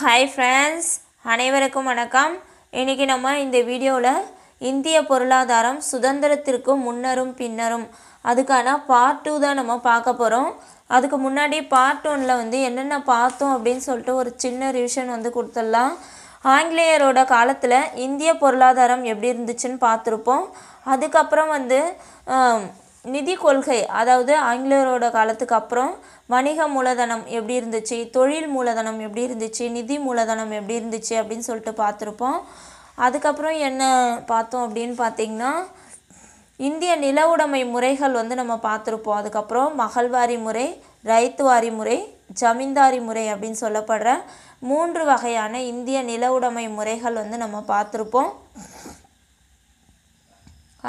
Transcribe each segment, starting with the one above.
hi friends அனைவருக்கும் வணக்கம் இன்றைக்கி நம்ம இந்த வீடியோவில் இந்திய பொருளாதாரம் சுதந்திரத்திற்கும் முன்னரும் பின்னரும் அதுக்கான பார்ட் டூ தான் நம்ம பார்க்க போகிறோம் அதுக்கு முன்னாடி பார்ட் ஒனில் வந்து என்னென்ன பார்த்தோம் அப்படின்னு சொல்லிட்டு ஒரு சின்ன ரிவிஷன் வந்து கொடுத்துடலாம் ஆங்கிலேயரோட காலத்தில் இந்திய பொருளாதாரம் எப்படி இருந்துச்சுன்னு பார்த்துருப்போம் அதுக்கப்புறம் வந்து நிதி கொள்கை அதாவது ஆங்கிலேயரோட காலத்துக்கு அப்புறம் வணிக மூலதனம் எப்படி இருந்துச்சு தொழில் மூலதனம் எப்படி இருந்துச்சு நிதி மூலதனம் எப்படி இருந்துச்சு அப்படின்னு சொல்லிட்டு பார்த்துருப்போம் அதுக்கப்புறம் என்ன பார்த்தோம் அப்படின்னு பார்த்திங்கன்னா இந்திய நிலவுடைமை முறைகள் வந்து நம்ம பார்த்துருப்போம் அதுக்கப்புறம் மகள்வாரி முறை ரைத்துவாரி முறை ஜமீன்தாரி முறை அப்படின்னு சொல்லப்படுற மூன்று வகையான இந்திய நிலவுடைமை முறைகள் வந்து நம்ம பார்த்துருப்போம்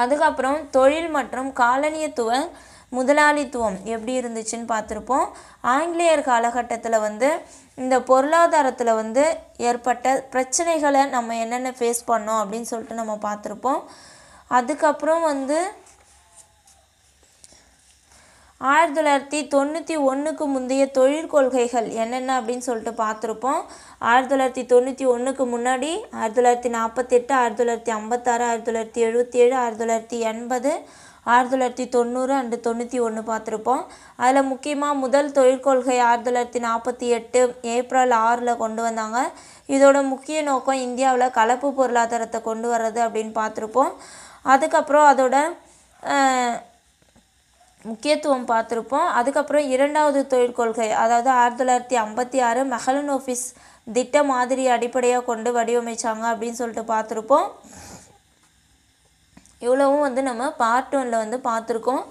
அதுக்கப்புறம் தொழில் மற்றும் காலனியத்துவ முதலாளித்துவம் எப்படி இருந்துச்சுன்னு பார்த்துருப்போம் ஆங்கிலேயர் காலகட்டத்தில் வந்து இந்த பொருளாதாரத்தில் வந்து ஏற்பட்ட பிரச்சனைகளை நம்ம என்னென்ன ஃபேஸ் பண்ணோம் அப்படின்னு சொல்லிட்டு நம்ம பார்த்துருப்போம் அதுக்கப்புறம் வந்து ஆயிரத்தி தொள்ளாயிரத்தி தொண்ணூற்றி ஒன்றுக்கு முந்தைய தொழில் கொள்கைகள் என்னென்ன அப்படின்னு சொல்லிட்டு பார்த்துருப்போம் ஆயிரத்தி தொள்ளாயிரத்தி தொண்ணூற்றி ஒன்றுக்கு முன்னாடி ஆயிரத்தி தொள்ளாயிரத்தி நாற்பத்தெட்டு ஆயிரத்தி தொள்ளாயிரத்தி ஐம்பத்தாறு ஆயிரத்தி தொள்ளாயிரத்தி எழுபத்தி ஏழு ஆயிரத்தி தொள்ளாயிரத்தி எண்பது ஆயிரத்தி தொள்ளாயிரத்தி தொண்ணூறு அண்டு தொண்ணூற்றி ஒன்று பார்த்துருப்போம் அதில் முக்கியமாக முதல் தொழிற்கொள்கை ஆயிரத்தி தொள்ளாயிரத்தி நாற்பத்தி எட்டு ஏப்ரல் ஆறில் கொண்டு வந்தாங்க இதோட முக்கிய நோக்கம் இந்தியாவில் கலப்பு பொருளாதாரத்தை கொண்டு வர்றது அப்படின்னு பார்த்துருப்போம் அதுக்கப்புறம் அதோட முக்கியத்துவம் பார்த்துருப்போம் அதுக்கப்புறம் இரண்டாவது தொழிற்கொள்கை அதாவது ஆயிரத்தி தொள்ளாயிரத்தி ஐம்பத்தி ஆறு மெஹலன் ஆஃபீஸ் திட்ட மாதிரி அடிப்படையாக கொண்டு வடிவமைச்சாங்க அப்படின்னு சொல்லிட்டு பார்த்துருப்போம் இவ்வளவும் வந்து நம்ம பார்ட் ஒனில் வந்து பார்த்துருக்கோம்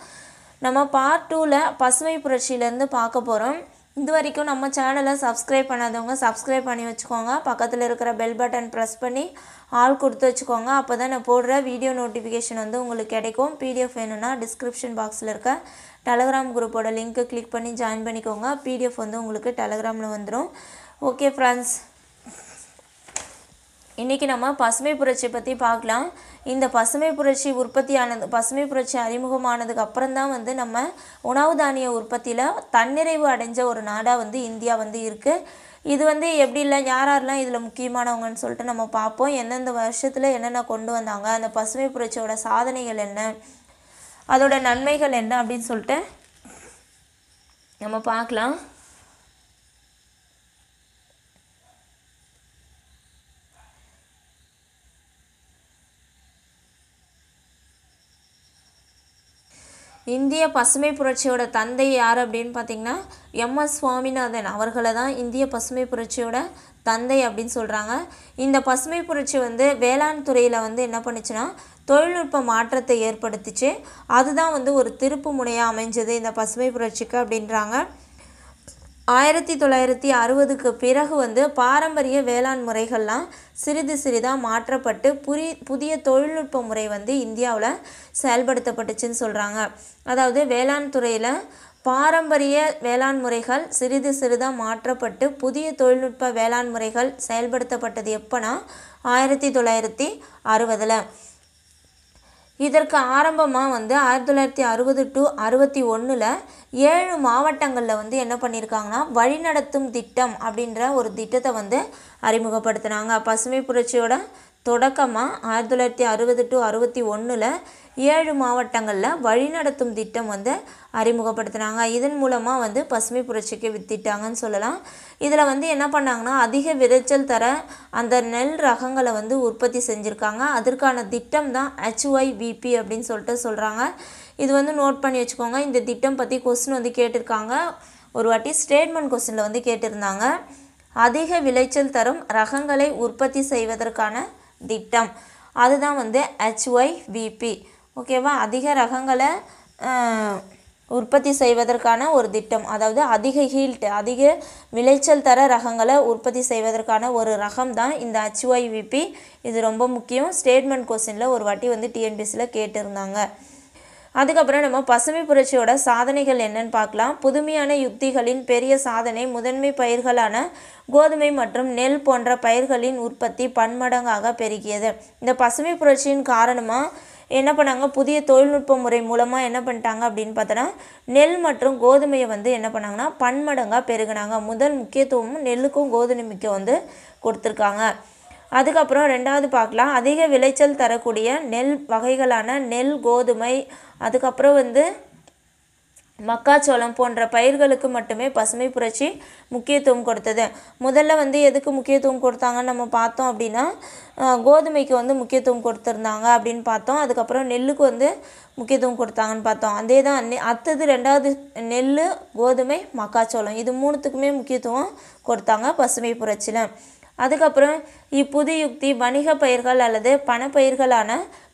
நம்ம பார்ட் டூவில் பசுமை புரட்சியிலேருந்து பார்க்க போகிறோம் இது வரைக்கும் நம்ம சேனலை சப்ஸ்கிரைப் பண்ணாதவங்க சப்ஸ்கிரைப் பண்ணி வச்சுக்கோங்க பக்கத்தில் இருக்கிற பெல் பட்டன் ப்ரெஸ் பண்ணி ஆள் கொடுத்து வச்சுக்கோங்க அப்போ தான் நான் போடுற வீடியோ நோட்டிஃபிகேஷன் வந்து உங்களுக்கு கிடைக்கும் பிடிஎஃப் வேணும்னா டிஸ்கிரிப்ஷன் பாக்ஸில் இருக்க டெலகிராம் குரூப்போட லிங்க்கு கிளிக் பண்ணி ஜாயின் பண்ணிக்கோங்க பிடிஎஃப் வந்து உங்களுக்கு டெலகிராமில் வந்துடும் ஓகே ஃப்ரெண்ட்ஸ் இன்றைக்கி நம்ம பசுமை புரட்சி பற்றி பார்க்கலாம் இந்த பசுமை புரட்சி உற்பத்தியானது பசுமை புரட்சி அறிமுகமானதுக்கு அப்புறம் தான் வந்து நம்ம உணவு தானிய உற்பத்தியில் தன்னிறைவு அடைஞ்ச ஒரு நாடாக வந்து இந்தியா வந்து இருக்குது இது வந்து எப்படி இல்லை யார் யாரெல்லாம் இதில் முக்கியமானவங்கன்னு சொல்லிட்டு நம்ம பார்ப்போம் எந்தெந்த வருஷத்தில் என்னென்ன கொண்டு வந்தாங்க அந்த பசுமை புரட்சியோட சாதனைகள் என்ன அதோட நன்மைகள் என்ன அப்படின்னு சொல்லிட்டு நம்ம பார்க்கலாம் இந்திய பசுமை புரட்சியோட தந்தை யார் அப்படின்னு பார்த்திங்கன்னா எம்எஸ் சுவாமிநாதன் அவர்களை தான் இந்திய பசுமை புரட்சியோட தந்தை அப்படின்னு சொல்கிறாங்க இந்த பசுமை புரட்சி வந்து வேளாண் துறையில் வந்து என்ன பண்ணுச்சுன்னா தொழில்நுட்ப மாற்றத்தை ஏற்படுத்திச்சு அதுதான் வந்து ஒரு திருப்பு முனையாக அமைஞ்சது இந்த பசுமை புரட்சிக்கு அப்படின்றாங்க ஆயிரத்தி தொள்ளாயிரத்தி அறுபதுக்கு பிறகு வந்து பாரம்பரிய வேளாண் முறைகள்லாம் சிறிது சிறிதாக மாற்றப்பட்டு புரி புதிய தொழில்நுட்ப முறை வந்து இந்தியாவில் செயல்படுத்தப்பட்டுச்சுன்னு சொல்கிறாங்க அதாவது வேளாண் துறையில் பாரம்பரிய வேளாண் முறைகள் சிறிது சிறிதாக மாற்றப்பட்டு புதிய தொழில்நுட்ப வேளாண் முறைகள் செயல்படுத்தப்பட்டது எப்போனா ஆயிரத்தி தொள்ளாயிரத்தி அறுபதில் இதற்கு ஆரம்பமாக வந்து ஆயிரத்தி தொள்ளாயிரத்தி அறுபது டு அறுபத்தி ஒன்றில் ஏழு மாவட்டங்களில் வந்து என்ன பண்ணியிருக்காங்கன்னா வழிநடத்தும் திட்டம் அப்படின்ற ஒரு திட்டத்தை வந்து அறிமுகப்படுத்தினாங்க பசுமை புரட்சியோட தொடக்கமாக ஆயிரத்தி தொள்ளாயிரத்தி அறுபது டு அறுபத்தி ஒன்றில் ஏழு மாவட்டங்களில் வழிநடத்தும் திட்டம் வந்து அறிமுகப்படுத்தினாங்க இதன் மூலமாக வந்து பசுமை புரட்சிக்கு வித்திட்டாங்கன்னு சொல்லலாம் இதில் வந்து என்ன பண்ணாங்கன்னா அதிக விதைச்சல் தர அந்த நெல் ரகங்களை வந்து உற்பத்தி செஞ்சுருக்காங்க அதற்கான திட்டம் தான் ஹெச்ஒய்விபி அப்படின்னு சொல்லிட்டு சொல்கிறாங்க இது வந்து நோட் பண்ணி வச்சுக்கோங்க இந்த திட்டம் பற்றி கொஸ்டின் வந்து கேட்டிருக்காங்க ஒரு வாட்டி ஸ்டேட்மெண்ட் கொஸ்டினில் வந்து கேட்டிருந்தாங்க அதிக விளைச்சல் தரும் ரகங்களை உற்பத்தி செய்வதற்கான திட்டம் அதுதான் வந்து ஹெச்ஒய்விபி ஓகேவா அதிக ரகங்களை உற்பத்தி செய்வதற்கான ஒரு திட்டம் அதாவது அதிக ஹீல்ட் அதிக விளைச்சல் தர ரகங்களை உற்பத்தி செய்வதற்கான ஒரு ரகம் தான் இந்த ஹச்ஒய்விபி இது ரொம்ப முக்கியம் ஸ்டேட்மெண்ட் கொஸ்டினில் ஒரு வாட்டி வந்து டிஎன்பிசியில் கேட்டிருந்தாங்க அதுக்கப்புறம் நம்ம பசுமை புரட்சியோட சாதனைகள் என்னன்னு பார்க்கலாம் புதுமையான யுக்திகளின் பெரிய சாதனை முதன்மை பயிர்களான கோதுமை மற்றும் நெல் போன்ற பயிர்களின் உற்பத்தி பன்மடங்காக பெருகியது இந்த பசுமை புரட்சியின் காரணமாக என்ன பண்ணாங்க புதிய தொழில்நுட்ப முறை மூலமாக என்ன பண்ணிட்டாங்க அப்படின்னு பார்த்தோன்னா நெல் மற்றும் கோதுமையை வந்து என்ன பண்ணாங்கன்னா பன்மடங்காக பெருகினாங்க முதல் முக்கியத்துவமும் நெல்லுக்கும் கோதுமைக்கும் வந்து கொடுத்துருக்காங்க அதுக்கப்புறம் ரெண்டாவது பார்க்கலாம் அதிக விளைச்சல் தரக்கூடிய நெல் வகைகளான நெல் கோதுமை அதுக்கப்புறம் வந்து மக்காச்சோளம் போன்ற பயிர்களுக்கு மட்டுமே பசுமை புரட்சி முக்கியத்துவம் கொடுத்தது முதல்ல வந்து எதுக்கு முக்கியத்துவம் கொடுத்தாங்கன்னு நம்ம பார்த்தோம் அப்படின்னா கோதுமைக்கு வந்து முக்கியத்துவம் கொடுத்துருந்தாங்க அப்படின்னு பார்த்தோம் அதுக்கப்புறம் நெல்லுக்கு வந்து முக்கியத்துவம் கொடுத்தாங்கன்னு பார்த்தோம் அதே தான் அடுத்தது ரெண்டாவது நெல் கோதுமை மக்காச்சோளம் இது மூணுத்துக்குமே முக்கியத்துவம் கொடுத்தாங்க பசுமை புரட்சியில் அதுக்கப்புறம் இப்புது யுக்தி வணிக பயிர்கள் அல்லது பணப்பயிர்களான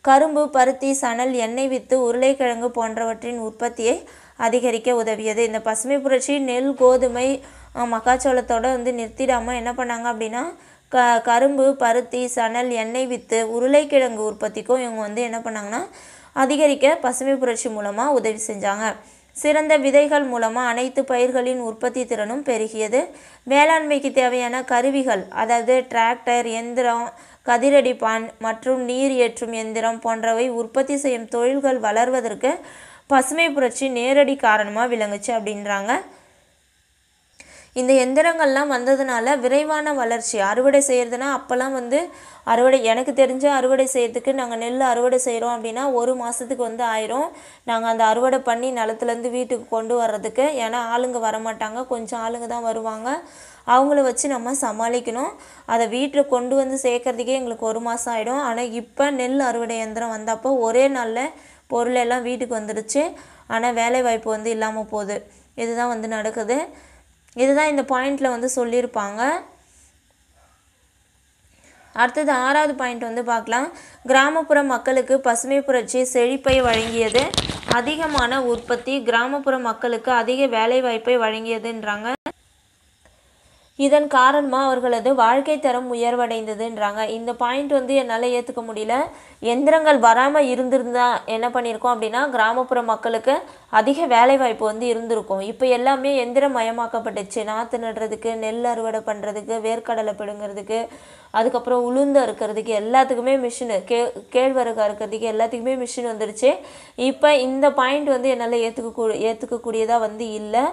கரும்பு பருத்தி சணல் எண்ணெய் வித்து உருளைக்கிழங்கு போன்றவற்றின் உற்பத்தியை அதிகரிக்க உதவியது இந்த பசுமை புரட்சி நெல் கோதுமை மக்காச்சோளத்தோடு வந்து நிறுத்திடாமல் என்ன பண்ணாங்க அப்படின்னா க கரும்பு பருத்தி சணல் எண்ணெய் வித்து உருளைக்கிழங்கு உற்பத்திக்கும் இவங்க வந்து என்ன பண்ணாங்கன்னா அதிகரிக்க பசுமை புரட்சி மூலமாக உதவி செஞ்சாங்க சிறந்த விதைகள் மூலமாக அனைத்து பயிர்களின் உற்பத்தி திறனும் பெருகியது வேளாண்மைக்கு தேவையான கருவிகள் அதாவது டிராக்டர் எந்திரம் கதிரடிப்பான் மற்றும் நீர் ஏற்றும் எந்திரம் போன்றவை உற்பத்தி செய்யும் தொழில்கள் வளர்வதற்கு பசுமை புரட்சி நேரடி காரணமாக விளங்குச்சு அப்படின்றாங்க இந்த எந்திரங்கள்லாம் வந்ததுனால விரைவான வளர்ச்சி அறுவடை செய்கிறதுனா அப்போல்லாம் வந்து அறுவடை எனக்கு தெரிஞ்ச அறுவடை செய்கிறதுக்கு நாங்கள் நெல் அறுவடை செய்கிறோம் அப்படின்னா ஒரு மாதத்துக்கு வந்து ஆயிரும் நாங்கள் அந்த அறுவடை பண்ணி நிலத்துலேருந்து வீட்டுக்கு கொண்டு வர்றதுக்கு ஏன்னா ஆளுங்க வரமாட்டாங்க கொஞ்சம் ஆளுங்க தான் வருவாங்க அவங்கள வச்சு நம்ம சமாளிக்கணும் அதை வீட்டில் கொண்டு வந்து சேர்க்குறதுக்கே எங்களுக்கு ஒரு மாதம் ஆகிடும் ஆனால் இப்போ நெல் அறுவடை எந்திரம் வந்தப்போ ஒரே நாளில் பொருள் எல்லாம் வீட்டுக்கு வந்துடுச்சு ஆனால் வேலை வாய்ப்பு வந்து இல்லாமல் போகுது இதுதான் வந்து நடக்குது இதுதான் இந்த பாயிண்டில் வந்து சொல்லியிருப்பாங்க அடுத்தது ஆறாவது பாயிண்ட் வந்து பார்க்கலாம் கிராமப்புற மக்களுக்கு பசுமை புரட்சி செழிப்பை வழங்கியது அதிகமான உற்பத்தி கிராமப்புற மக்களுக்கு அதிக வேலைவாய்ப்பை வழங்கியதுன்றாங்க இதன் காரணமாக அவர்களது வாழ்க்கை தரம் உயர்வடைந்ததுன்றாங்க இந்த பாயிண்ட் வந்து என்னால் ஏற்றுக்க முடியல எந்திரங்கள் வராமல் இருந்திருந்தா என்ன பண்ணியிருக்கோம் அப்படின்னா கிராமப்புற மக்களுக்கு அதிக வேலைவாய்ப்பு வந்து இருந்திருக்கும் இப்போ எல்லாமே எந்திரம் மயமாக்கப்பட்டுச்சு நாற்று நடுறதுக்கு நெல் அறுவடை பண்ணுறதுக்கு வேர்க்கடலை பிடுங்கிறதுக்கு அதுக்கப்புறம் உளுந்து அறுக்கிறதுக்கு எல்லாத்துக்குமே மிஷினு கே கேழ்வரகு அறுக்கிறதுக்கு எல்லாத்துக்குமே மிஷின் வந்துடுச்சு இப்போ இந்த பாயிண்ட் வந்து என்னால் ஏற்றுக்க கூ ஏற்றுக்கக்கூடியதாக வந்து இல்லை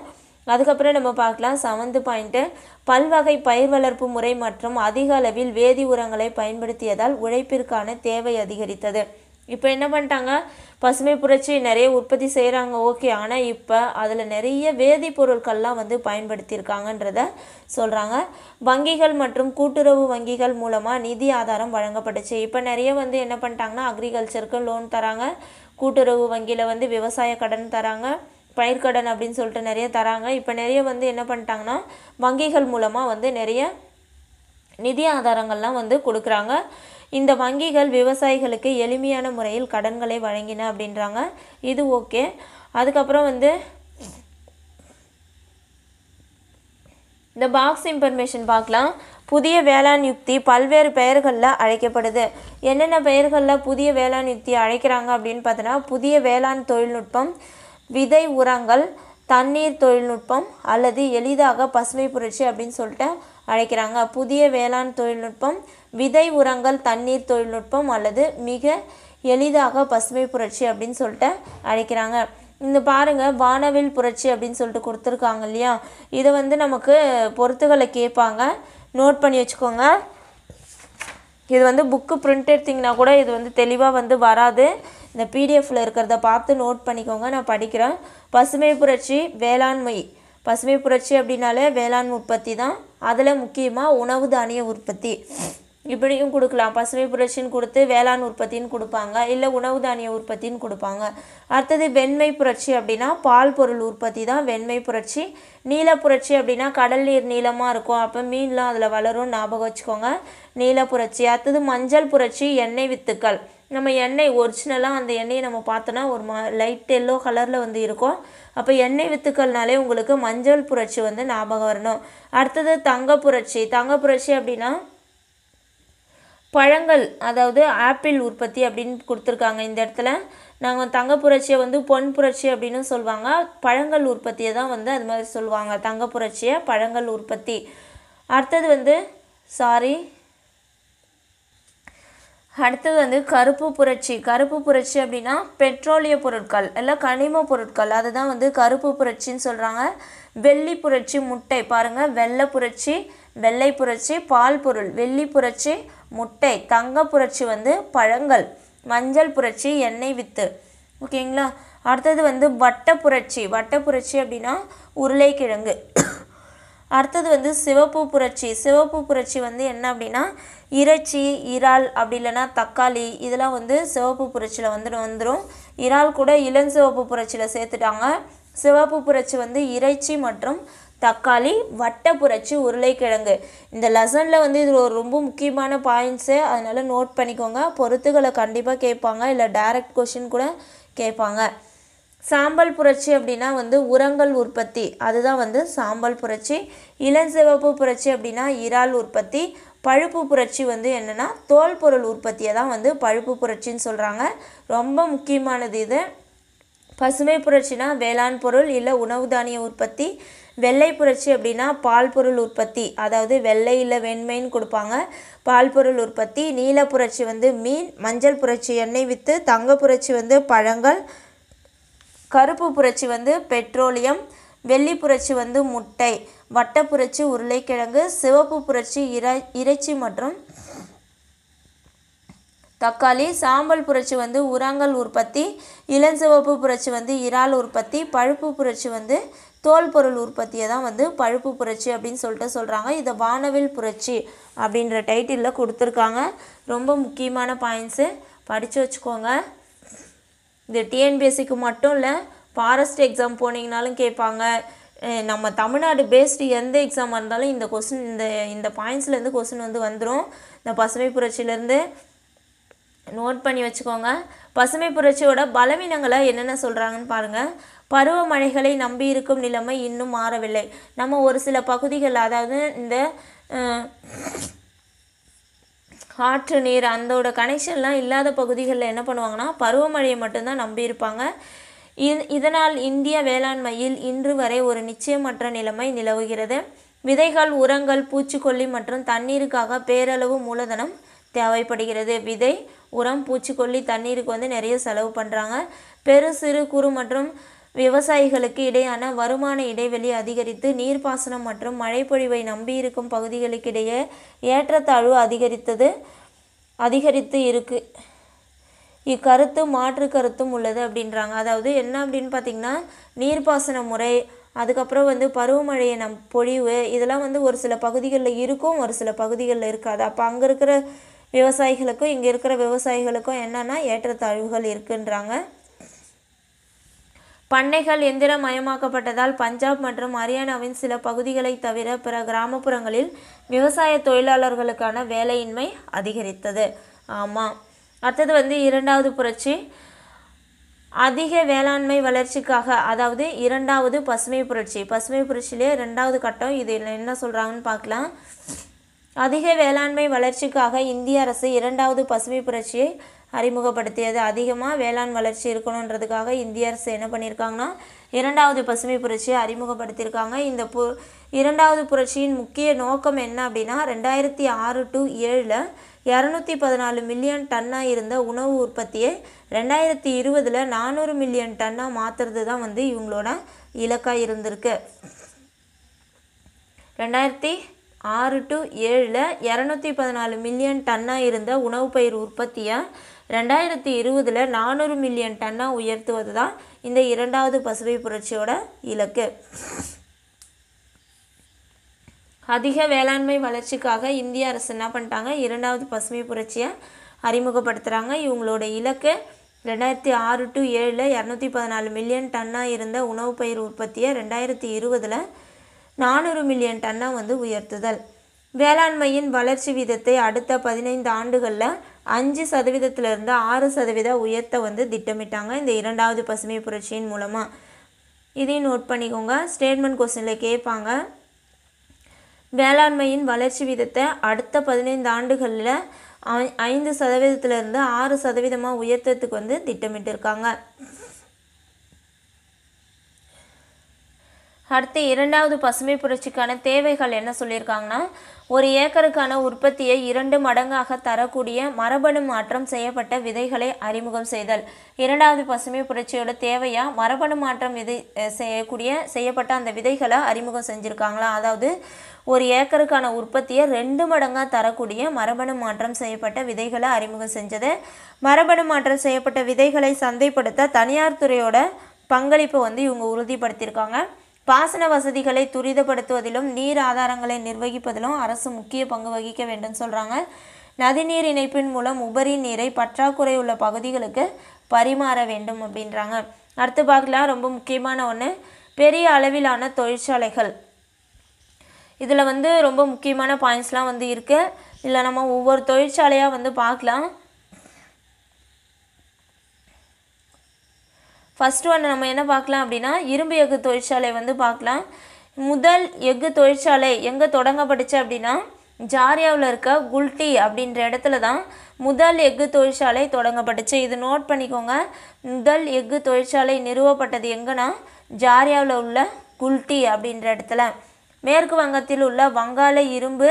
அதுக்கப்புறம் நம்ம பார்க்கலாம் செவன்த் பாயிண்ட்டு பல்வகை பயிர் வளர்ப்பு முறை மற்றும் அதிக அளவில் வேதி உரங்களை பயன்படுத்தியதால் உழைப்பிற்கான தேவை அதிகரித்தது இப்போ என்ன பண்ணிட்டாங்க பசுமை புரட்சி நிறைய உற்பத்தி செய்கிறாங்க ஓகே ஆனால் இப்போ அதில் நிறைய வேதிப்பொருட்கள்லாம் வந்து பயன்படுத்தியிருக்காங்கன்றத சொல்கிறாங்க வங்கிகள் மற்றும் கூட்டுறவு வங்கிகள் மூலமாக நிதி ஆதாரம் வழங்கப்பட்டுச்சு இப்போ நிறைய வந்து என்ன பண்ணிட்டாங்கன்னா அக்ரிகல்ச்சருக்கு லோன் தராங்க கூட்டுறவு வங்கியில் வந்து விவசாய கடன் தராங்க பயிர்க்கடன் அப்படின்னு சொல்லிட்டு நிறைய தராங்க இப்போ நிறைய வந்து என்ன பண்ணிட்டாங்கன்னா வங்கிகள் மூலமாக வந்து நிறைய நிதி ஆதாரங்கள்லாம் வந்து கொடுக்குறாங்க இந்த வங்கிகள் விவசாயிகளுக்கு எளிமையான முறையில் கடன்களை வழங்கின அப்படின்றாங்க இது ஓகே அதுக்கப்புறம் வந்து இந்த பாக்ஸ் இன்ஃபர்மேஷன் பார்க்கலாம் புதிய வேளாண் யுக்தி பல்வேறு பெயர்களில் அழைக்கப்படுது என்னென்ன பெயர்களில் புதிய வேளாண் யுக்தி அழைக்கிறாங்க அப்படின்னு பார்த்தோன்னா புதிய வேளாண் தொழில்நுட்பம் விதை உரங்கள் தண்ணீர் தொழில்நுட்பம் அல்லது எளிதாக பசுமை புரட்சி அப்படின்னு சொல்லிட்டு அழைக்கிறாங்க புதிய வேளாண் தொழில்நுட்பம் விதை உரங்கள் தண்ணீர் தொழில்நுட்பம் அல்லது மிக எளிதாக பசுமை புரட்சி அப்படின்னு சொல்லிட்டு அழைக்கிறாங்க இந்த பாருங்கள் வானவில் புரட்சி அப்படின்னு சொல்லிட்டு கொடுத்துருக்காங்க இல்லையா இதை வந்து நமக்கு பொறுத்துகளை கேட்பாங்க நோட் பண்ணி வச்சுக்கோங்க இது வந்து புக்கு பிரிண்ட் எடுத்திங்கன்னா கூட இது வந்து தெளிவாக வந்து வராது இந்த பிடிஎஃப்பில் இருக்கிறத பார்த்து நோட் பண்ணிக்கோங்க நான் படிக்கிறேன் பசுமை புரட்சி வேளாண்மை பசுமை புரட்சி அப்படின்னாலே வேளாண் உற்பத்தி தான் அதில் முக்கியமாக உணவு தானிய உற்பத்தி இப்படியும் கொடுக்கலாம் பசுமை புரட்சின்னு கொடுத்து வேளாண் உற்பத்தின்னு கொடுப்பாங்க இல்லை உணவு தானிய உற்பத்தின்னு கொடுப்பாங்க அடுத்தது வெண்மை புரட்சி அப்படின்னா பால் பொருள் உற்பத்தி தான் வெண்மை புரட்சி நீல புரட்சி அப்படின்னா கடல் நீர் நீளமாக இருக்கும் அப்போ மீன்லாம் அதில் வளரும் ஞாபகம் வச்சுக்கோங்க நீல புரட்சி அடுத்தது மஞ்சள் புரட்சி எண்ணெய் வித்துக்கள் நம்ம எண்ணெய் ஒரிஜினலாக அந்த எண்ணெயை நம்ம பார்த்தோன்னா ஒரு மா லைட் எல்லோ கலரில் வந்து இருக்கும் அப்போ எண்ணெய் வித்துக்கள்னாலே உங்களுக்கு மஞ்சள் புரட்சி வந்து ஞாபகம் வரணும் அடுத்தது தங்க புரட்சி தங்க புரட்சி அப்படின்னா பழங்கள் அதாவது ஆப்பிள் உற்பத்தி அப்படின்னு கொடுத்துருக்காங்க இந்த இடத்துல நாங்கள் தங்க புரட்சியை வந்து பொன் புரட்சி அப்படின்னு சொல்லுவாங்க பழங்கள் உற்பத்தியை தான் வந்து அது மாதிரி சொல்லுவாங்க தங்க புரட்சியை பழங்கள் உற்பத்தி அடுத்தது வந்து சாரி அடுத்தது வந்து கருப்பு புரட்சி கருப்பு புரட்சி அப்படின்னா பெட்ரோலிய பொருட்கள் இல்லை கனிம பொருட்கள் அதுதான் வந்து கருப்பு புரட்சின்னு சொல்கிறாங்க வெள்ளி புரட்சி முட்டை பாருங்கள் வெள்ளை புரட்சி வெள்ளை புரட்சி பால் பொருள் வெள்ளி புரட்சி முட்டை தங்க புரட்சி வந்து பழங்கள் மஞ்சள் புரட்சி எண்ணெய் வித்து ஓகேங்களா அடுத்தது வந்து வட்ட புரட்சி வட்ட புரட்சி அப்படின்னா உருளைக்கிழங்கு அடுத்தது வந்து சிவப்பு புரட்சி சிவப்பு புரட்சி வந்து என்ன அப்படின்னா இறைச்சி இறால் அப்படி இல்லைன்னா தக்காளி இதெல்லாம் வந்து சிவப்பு புரட்சியில் வந்துட்டு வந்துடும் இறால் கூட இளம் சிவப்பு புரட்சியில் சேர்த்துட்டாங்க சிவப்பு புரட்சி வந்து இறைச்சி மற்றும் தக்காளி வட்டை புரட்சி உருளைக்கிழங்கு இந்த லெசனில் வந்து இது ஒரு ரொம்ப முக்கியமான பாயிண்ட்ஸு அதனால் நோட் பண்ணிக்கோங்க பொருத்துகளை கண்டிப்பாக கேட்பாங்க இல்லை டைரக்ட் கொஷின் கூட கேட்பாங்க சாம்பல் புரட்சி அப்படின்னா வந்து உரங்கள் உற்பத்தி அதுதான் வந்து சாம்பல் புரட்சி இளஞ்சிவப்பு புரட்சி அப்படின்னா இறால் உற்பத்தி பழுப்பு புரட்சி வந்து என்னென்னா தோல் பொருள் உற்பத்தியை தான் வந்து பழுப்பு புரட்சின்னு சொல்கிறாங்க ரொம்ப முக்கியமானது இது பசுமை புரட்சினா வேளாண் பொருள் இல்லை உணவு தானிய உற்பத்தி வெள்ளை புரட்சி அப்படின்னா பால் பொருள் உற்பத்தி அதாவது வெள்ளை இல்லை வெண்மைன்னு கொடுப்பாங்க பால் பொருள் உற்பத்தி நீல புரட்சி வந்து மீன் மஞ்சள் புரட்சி எண்ணெய் விற்று தங்க புரட்சி வந்து பழங்கள் கருப்பு புரட்சி வந்து பெட்ரோலியம் வெள்ளி புரட்சி வந்து முட்டை வட்ட புரட்சி உருளைக்கிழங்கு சிவப்பு புரட்சி இற இறைச்சி மற்றும் தக்காளி சாம்பல் புரட்சி வந்து உரங்கள் உற்பத்தி இளஞ்சிவப்பு புரட்சி வந்து இறால் உற்பத்தி பழுப்பு புரட்சி வந்து தோல் பொருள் உற்பத்தியை தான் வந்து பழுப்பு புரட்சி அப்படின்னு சொல்லிட்டு சொல்கிறாங்க இதை வானவில் புரட்சி அப்படின்ற டைட்டிலில் கொடுத்துருக்காங்க ரொம்ப முக்கியமான பாயிண்ட்ஸு படித்து வச்சுக்கோங்க இது டிஎன்பிஎஸ்சிக்கு மட்டும் இல்லை ஃபாரஸ்ட் எக்ஸாம் போனீங்கனாலும் கேட்பாங்க நம்ம தமிழ்நாடு பேஸ்டு எந்த எக்ஸாமாக இருந்தாலும் இந்த கொஸ்டின் இந்த இந்த பாயிண்ட்ஸ்லேருந்து கொஸ்டின் வந்து வந்துடும் இந்த பசுமை புரட்சியிலேருந்து நோட் பண்ணி வச்சுக்கோங்க பசுமை புரட்சியோட பலவீனங்களை என்னென்ன சொல்கிறாங்கன்னு பாருங்கள் பருவமழைகளை நம்பி இருக்கும் நிலைமை இன்னும் மாறவில்லை நம்ம ஒரு சில பகுதிகள் அதாவது இந்த ஆற்று நீர் அந்தோட கனெக்ஷன்லாம் இல்லாத பகுதிகளில் என்ன பண்ணுவாங்கன்னா பருவமழையை மட்டும்தான் நம்பியிருப்பாங்க இதனால் இந்திய வேளாண்மையில் இன்று வரை ஒரு நிச்சயமற்ற நிலைமை நிலவுகிறது விதைகள் உரங்கள் பூச்சிக்கொல்லி மற்றும் தண்ணீருக்காக பேரளவு மூலதனம் தேவைப்படுகிறது விதை உரம் பூச்சிக்கொல்லி தண்ணீருக்கு வந்து நிறைய செலவு பண்ணுறாங்க பெரு சிறு குறு மற்றும் விவசாயிகளுக்கு இடையான வருமான இடைவெளி அதிகரித்து நீர்ப்பாசனம் மற்றும் மழைப்பொழிவை நம்பியிருக்கும் பகுதிகளுக்கிடையே ஏற்றத்தாழ்வு அதிகரித்தது அதிகரித்து இருக்குது இக்கருத்து மாற்று கருத்தும் உள்ளது அப்படின்றாங்க அதாவது என்ன அப்படின்னு பார்த்திங்கன்னா நீர்ப்பாசன முறை அதுக்கப்புறம் வந்து பருவமழையை நம் பொழிவு இதெல்லாம் வந்து ஒரு சில பகுதிகளில் இருக்கும் ஒரு சில பகுதிகளில் இருக்காது அப்போ அங்கே இருக்கிற விவசாயிகளுக்கும் இங்கே இருக்கிற விவசாயிகளுக்கும் என்னென்னா ஏற்றத்தாழ்வுகள் இருக்குன்றாங்க பண்ணைகள் எந்திரமயமாக்கப்பட்டதால் பஞ்சாப் மற்றும் ஹரியானாவின் சில பகுதிகளை தவிர பிற கிராமப்புறங்களில் விவசாய தொழிலாளர்களுக்கான வேலையின்மை அதிகரித்தது ஆமாம் அடுத்தது வந்து இரண்டாவது புரட்சி அதிக வேளாண்மை வளர்ச்சிக்காக அதாவது இரண்டாவது பசுமை புரட்சி பசுமை புரட்சியிலே ரெண்டாவது கட்டம் இது என்ன சொல்கிறாங்கன்னு பார்க்கலாம் அதிக வேளாண்மை வளர்ச்சிக்காக இந்திய அரசு இரண்டாவது பசுமை புரட்சியை அறிமுகப்படுத்தியது அதிகமாக வேளாண் வளர்ச்சி இருக்கணுன்றதுக்காக இந்திய அரசு என்ன பண்ணியிருக்காங்கன்னா இரண்டாவது பசுமை புரட்சியை அறிமுகப்படுத்தியிருக்காங்க இந்த பு இரண்டாவது புரட்சியின் முக்கிய நோக்கம் என்ன அப்படின்னா ரெண்டாயிரத்தி ஆறு டு ஏழில் இரநூத்தி பதினாலு மில்லியன் டன்னாக இருந்த உணவு உற்பத்தியை ரெண்டாயிரத்தி இருபதில் நானூறு மில்லியன் டன்னாக மாற்றுறது தான் வந்து இவங்களோட இலக்காக இருந்திருக்கு ரெண்டாயிரத்தி ஆறு டு ஏழில் இரநூத்தி பதினாலு மில்லியன் டன்னாக இருந்த உணவு பயிர் உற்பத்தியை ரெண்டாயிரத்தி இருபதில் நானூறு மில்லியன் டன்னாக உயர்த்துவது தான் இந்த இரண்டாவது பசுமை புரட்சியோட இலக்கு அதிக வேளாண்மை வளர்ச்சிக்காக இந்திய அரசு என்ன பண்ணிட்டாங்க இரண்டாவது பசுமை புரட்சியை அறிமுகப்படுத்துகிறாங்க இவங்களோட இலக்கு ரெண்டாயிரத்தி ஆறு டு ஏழில் இரநூத்தி பதினாலு மில்லியன் டன்னாக இருந்த உணவு பயிர் உற்பத்தியை ரெண்டாயிரத்தி இருபதில் நானூறு மில்லியன் டன்னாக வந்து உயர்த்துதல் வேளாண்மையின் வளர்ச்சி வீதத்தை அடுத்த பதினைந்து ஆண்டுகளில் அஞ்சு சதவீதத்திலிருந்து ஆறு சதவீத உயர்த்த வந்து திட்டமிட்டாங்க இந்த இரண்டாவது பசுமை புரட்சியின் மூலமாக இதையும் நோட் பண்ணிக்கோங்க ஸ்டேட்மெண்ட் கொஸ்டினில் கேட்பாங்க வேளாண்மையின் வளர்ச்சி வீதத்தை அடுத்த பதினைந்து ஆண்டுகளில் ஐந்து சதவீதத்திலிருந்து ஆறு சதவீதமாக உயர்த்துறதுக்கு வந்து திட்டமிட்டிருக்காங்க அடுத்து இரண்டாவது பசுமை புரட்சிக்கான தேவைகள் என்ன சொல்லியிருக்காங்கன்னா ஒரு ஏக்கருக்கான உற்பத்தியை இரண்டு மடங்காக தரக்கூடிய மரபணு மாற்றம் செய்யப்பட்ட விதைகளை அறிமுகம் செய்தல் இரண்டாவது பசுமை புரட்சியோட தேவையா மரபணு மாற்றம் விதை செய்யக்கூடிய செய்யப்பட்ட அந்த விதைகளை அறிமுகம் செஞ்சுருக்காங்களா அதாவது ஒரு ஏக்கருக்கான உற்பத்தியை ரெண்டு மடங்காக தரக்கூடிய மரபணு மாற்றம் செய்யப்பட்ட விதைகளை அறிமுகம் செஞ்சது மரபணு மாற்றம் செய்யப்பட்ட விதைகளை சந்தைப்படுத்த தனியார் துறையோட பங்களிப்பை வந்து இவங்க உறுதிப்படுத்தியிருக்காங்க பாசன வசதிகளை துரிதப்படுத்துவதிலும் நீர் ஆதாரங்களை நிர்வகிப்பதிலும் அரசு முக்கிய பங்கு வகிக்க வேண்டும் சொல்கிறாங்க நதிநீர் இணைப்பின் மூலம் உபரி நீரை பற்றாக்குறை உள்ள பகுதிகளுக்கு பரிமாற வேண்டும் அப்படின்றாங்க அடுத்து பார்க்கலாம் ரொம்ப முக்கியமான ஒன்று பெரிய அளவிலான தொழிற்சாலைகள் இதில் வந்து ரொம்ப முக்கியமான பாயிண்ட்ஸ்லாம் வந்து இருக்குது இல்லை நம்ம ஒவ்வொரு தொழிற்சாலையாக வந்து பார்க்கலாம் ஃபஸ்ட்டு ஒன்று நம்ம என்ன பார்க்கலாம் அப்படின்னா இரும்பு எஃகு தொழிற்சாலை வந்து பார்க்கலாம் முதல் எஃகு தொழிற்சாலை எங்கே தொடங்கப்பட்டுச்சு அப்படின்னா ஜாரியாவில் இருக்க குல்டி அப்படின்ற இடத்துல தான் முதல் எஃகு தொழிற்சாலை தொடங்கப்பட்டுச்சு இது நோட் பண்ணிக்கோங்க முதல் எஃகு தொழிற்சாலை நிறுவப்பட்டது எங்கன்னா ஜாரியாவில் உள்ள குல்டி அப்படின்ற இடத்துல மேற்கு வங்கத்தில் உள்ள வங்காள இரும்பு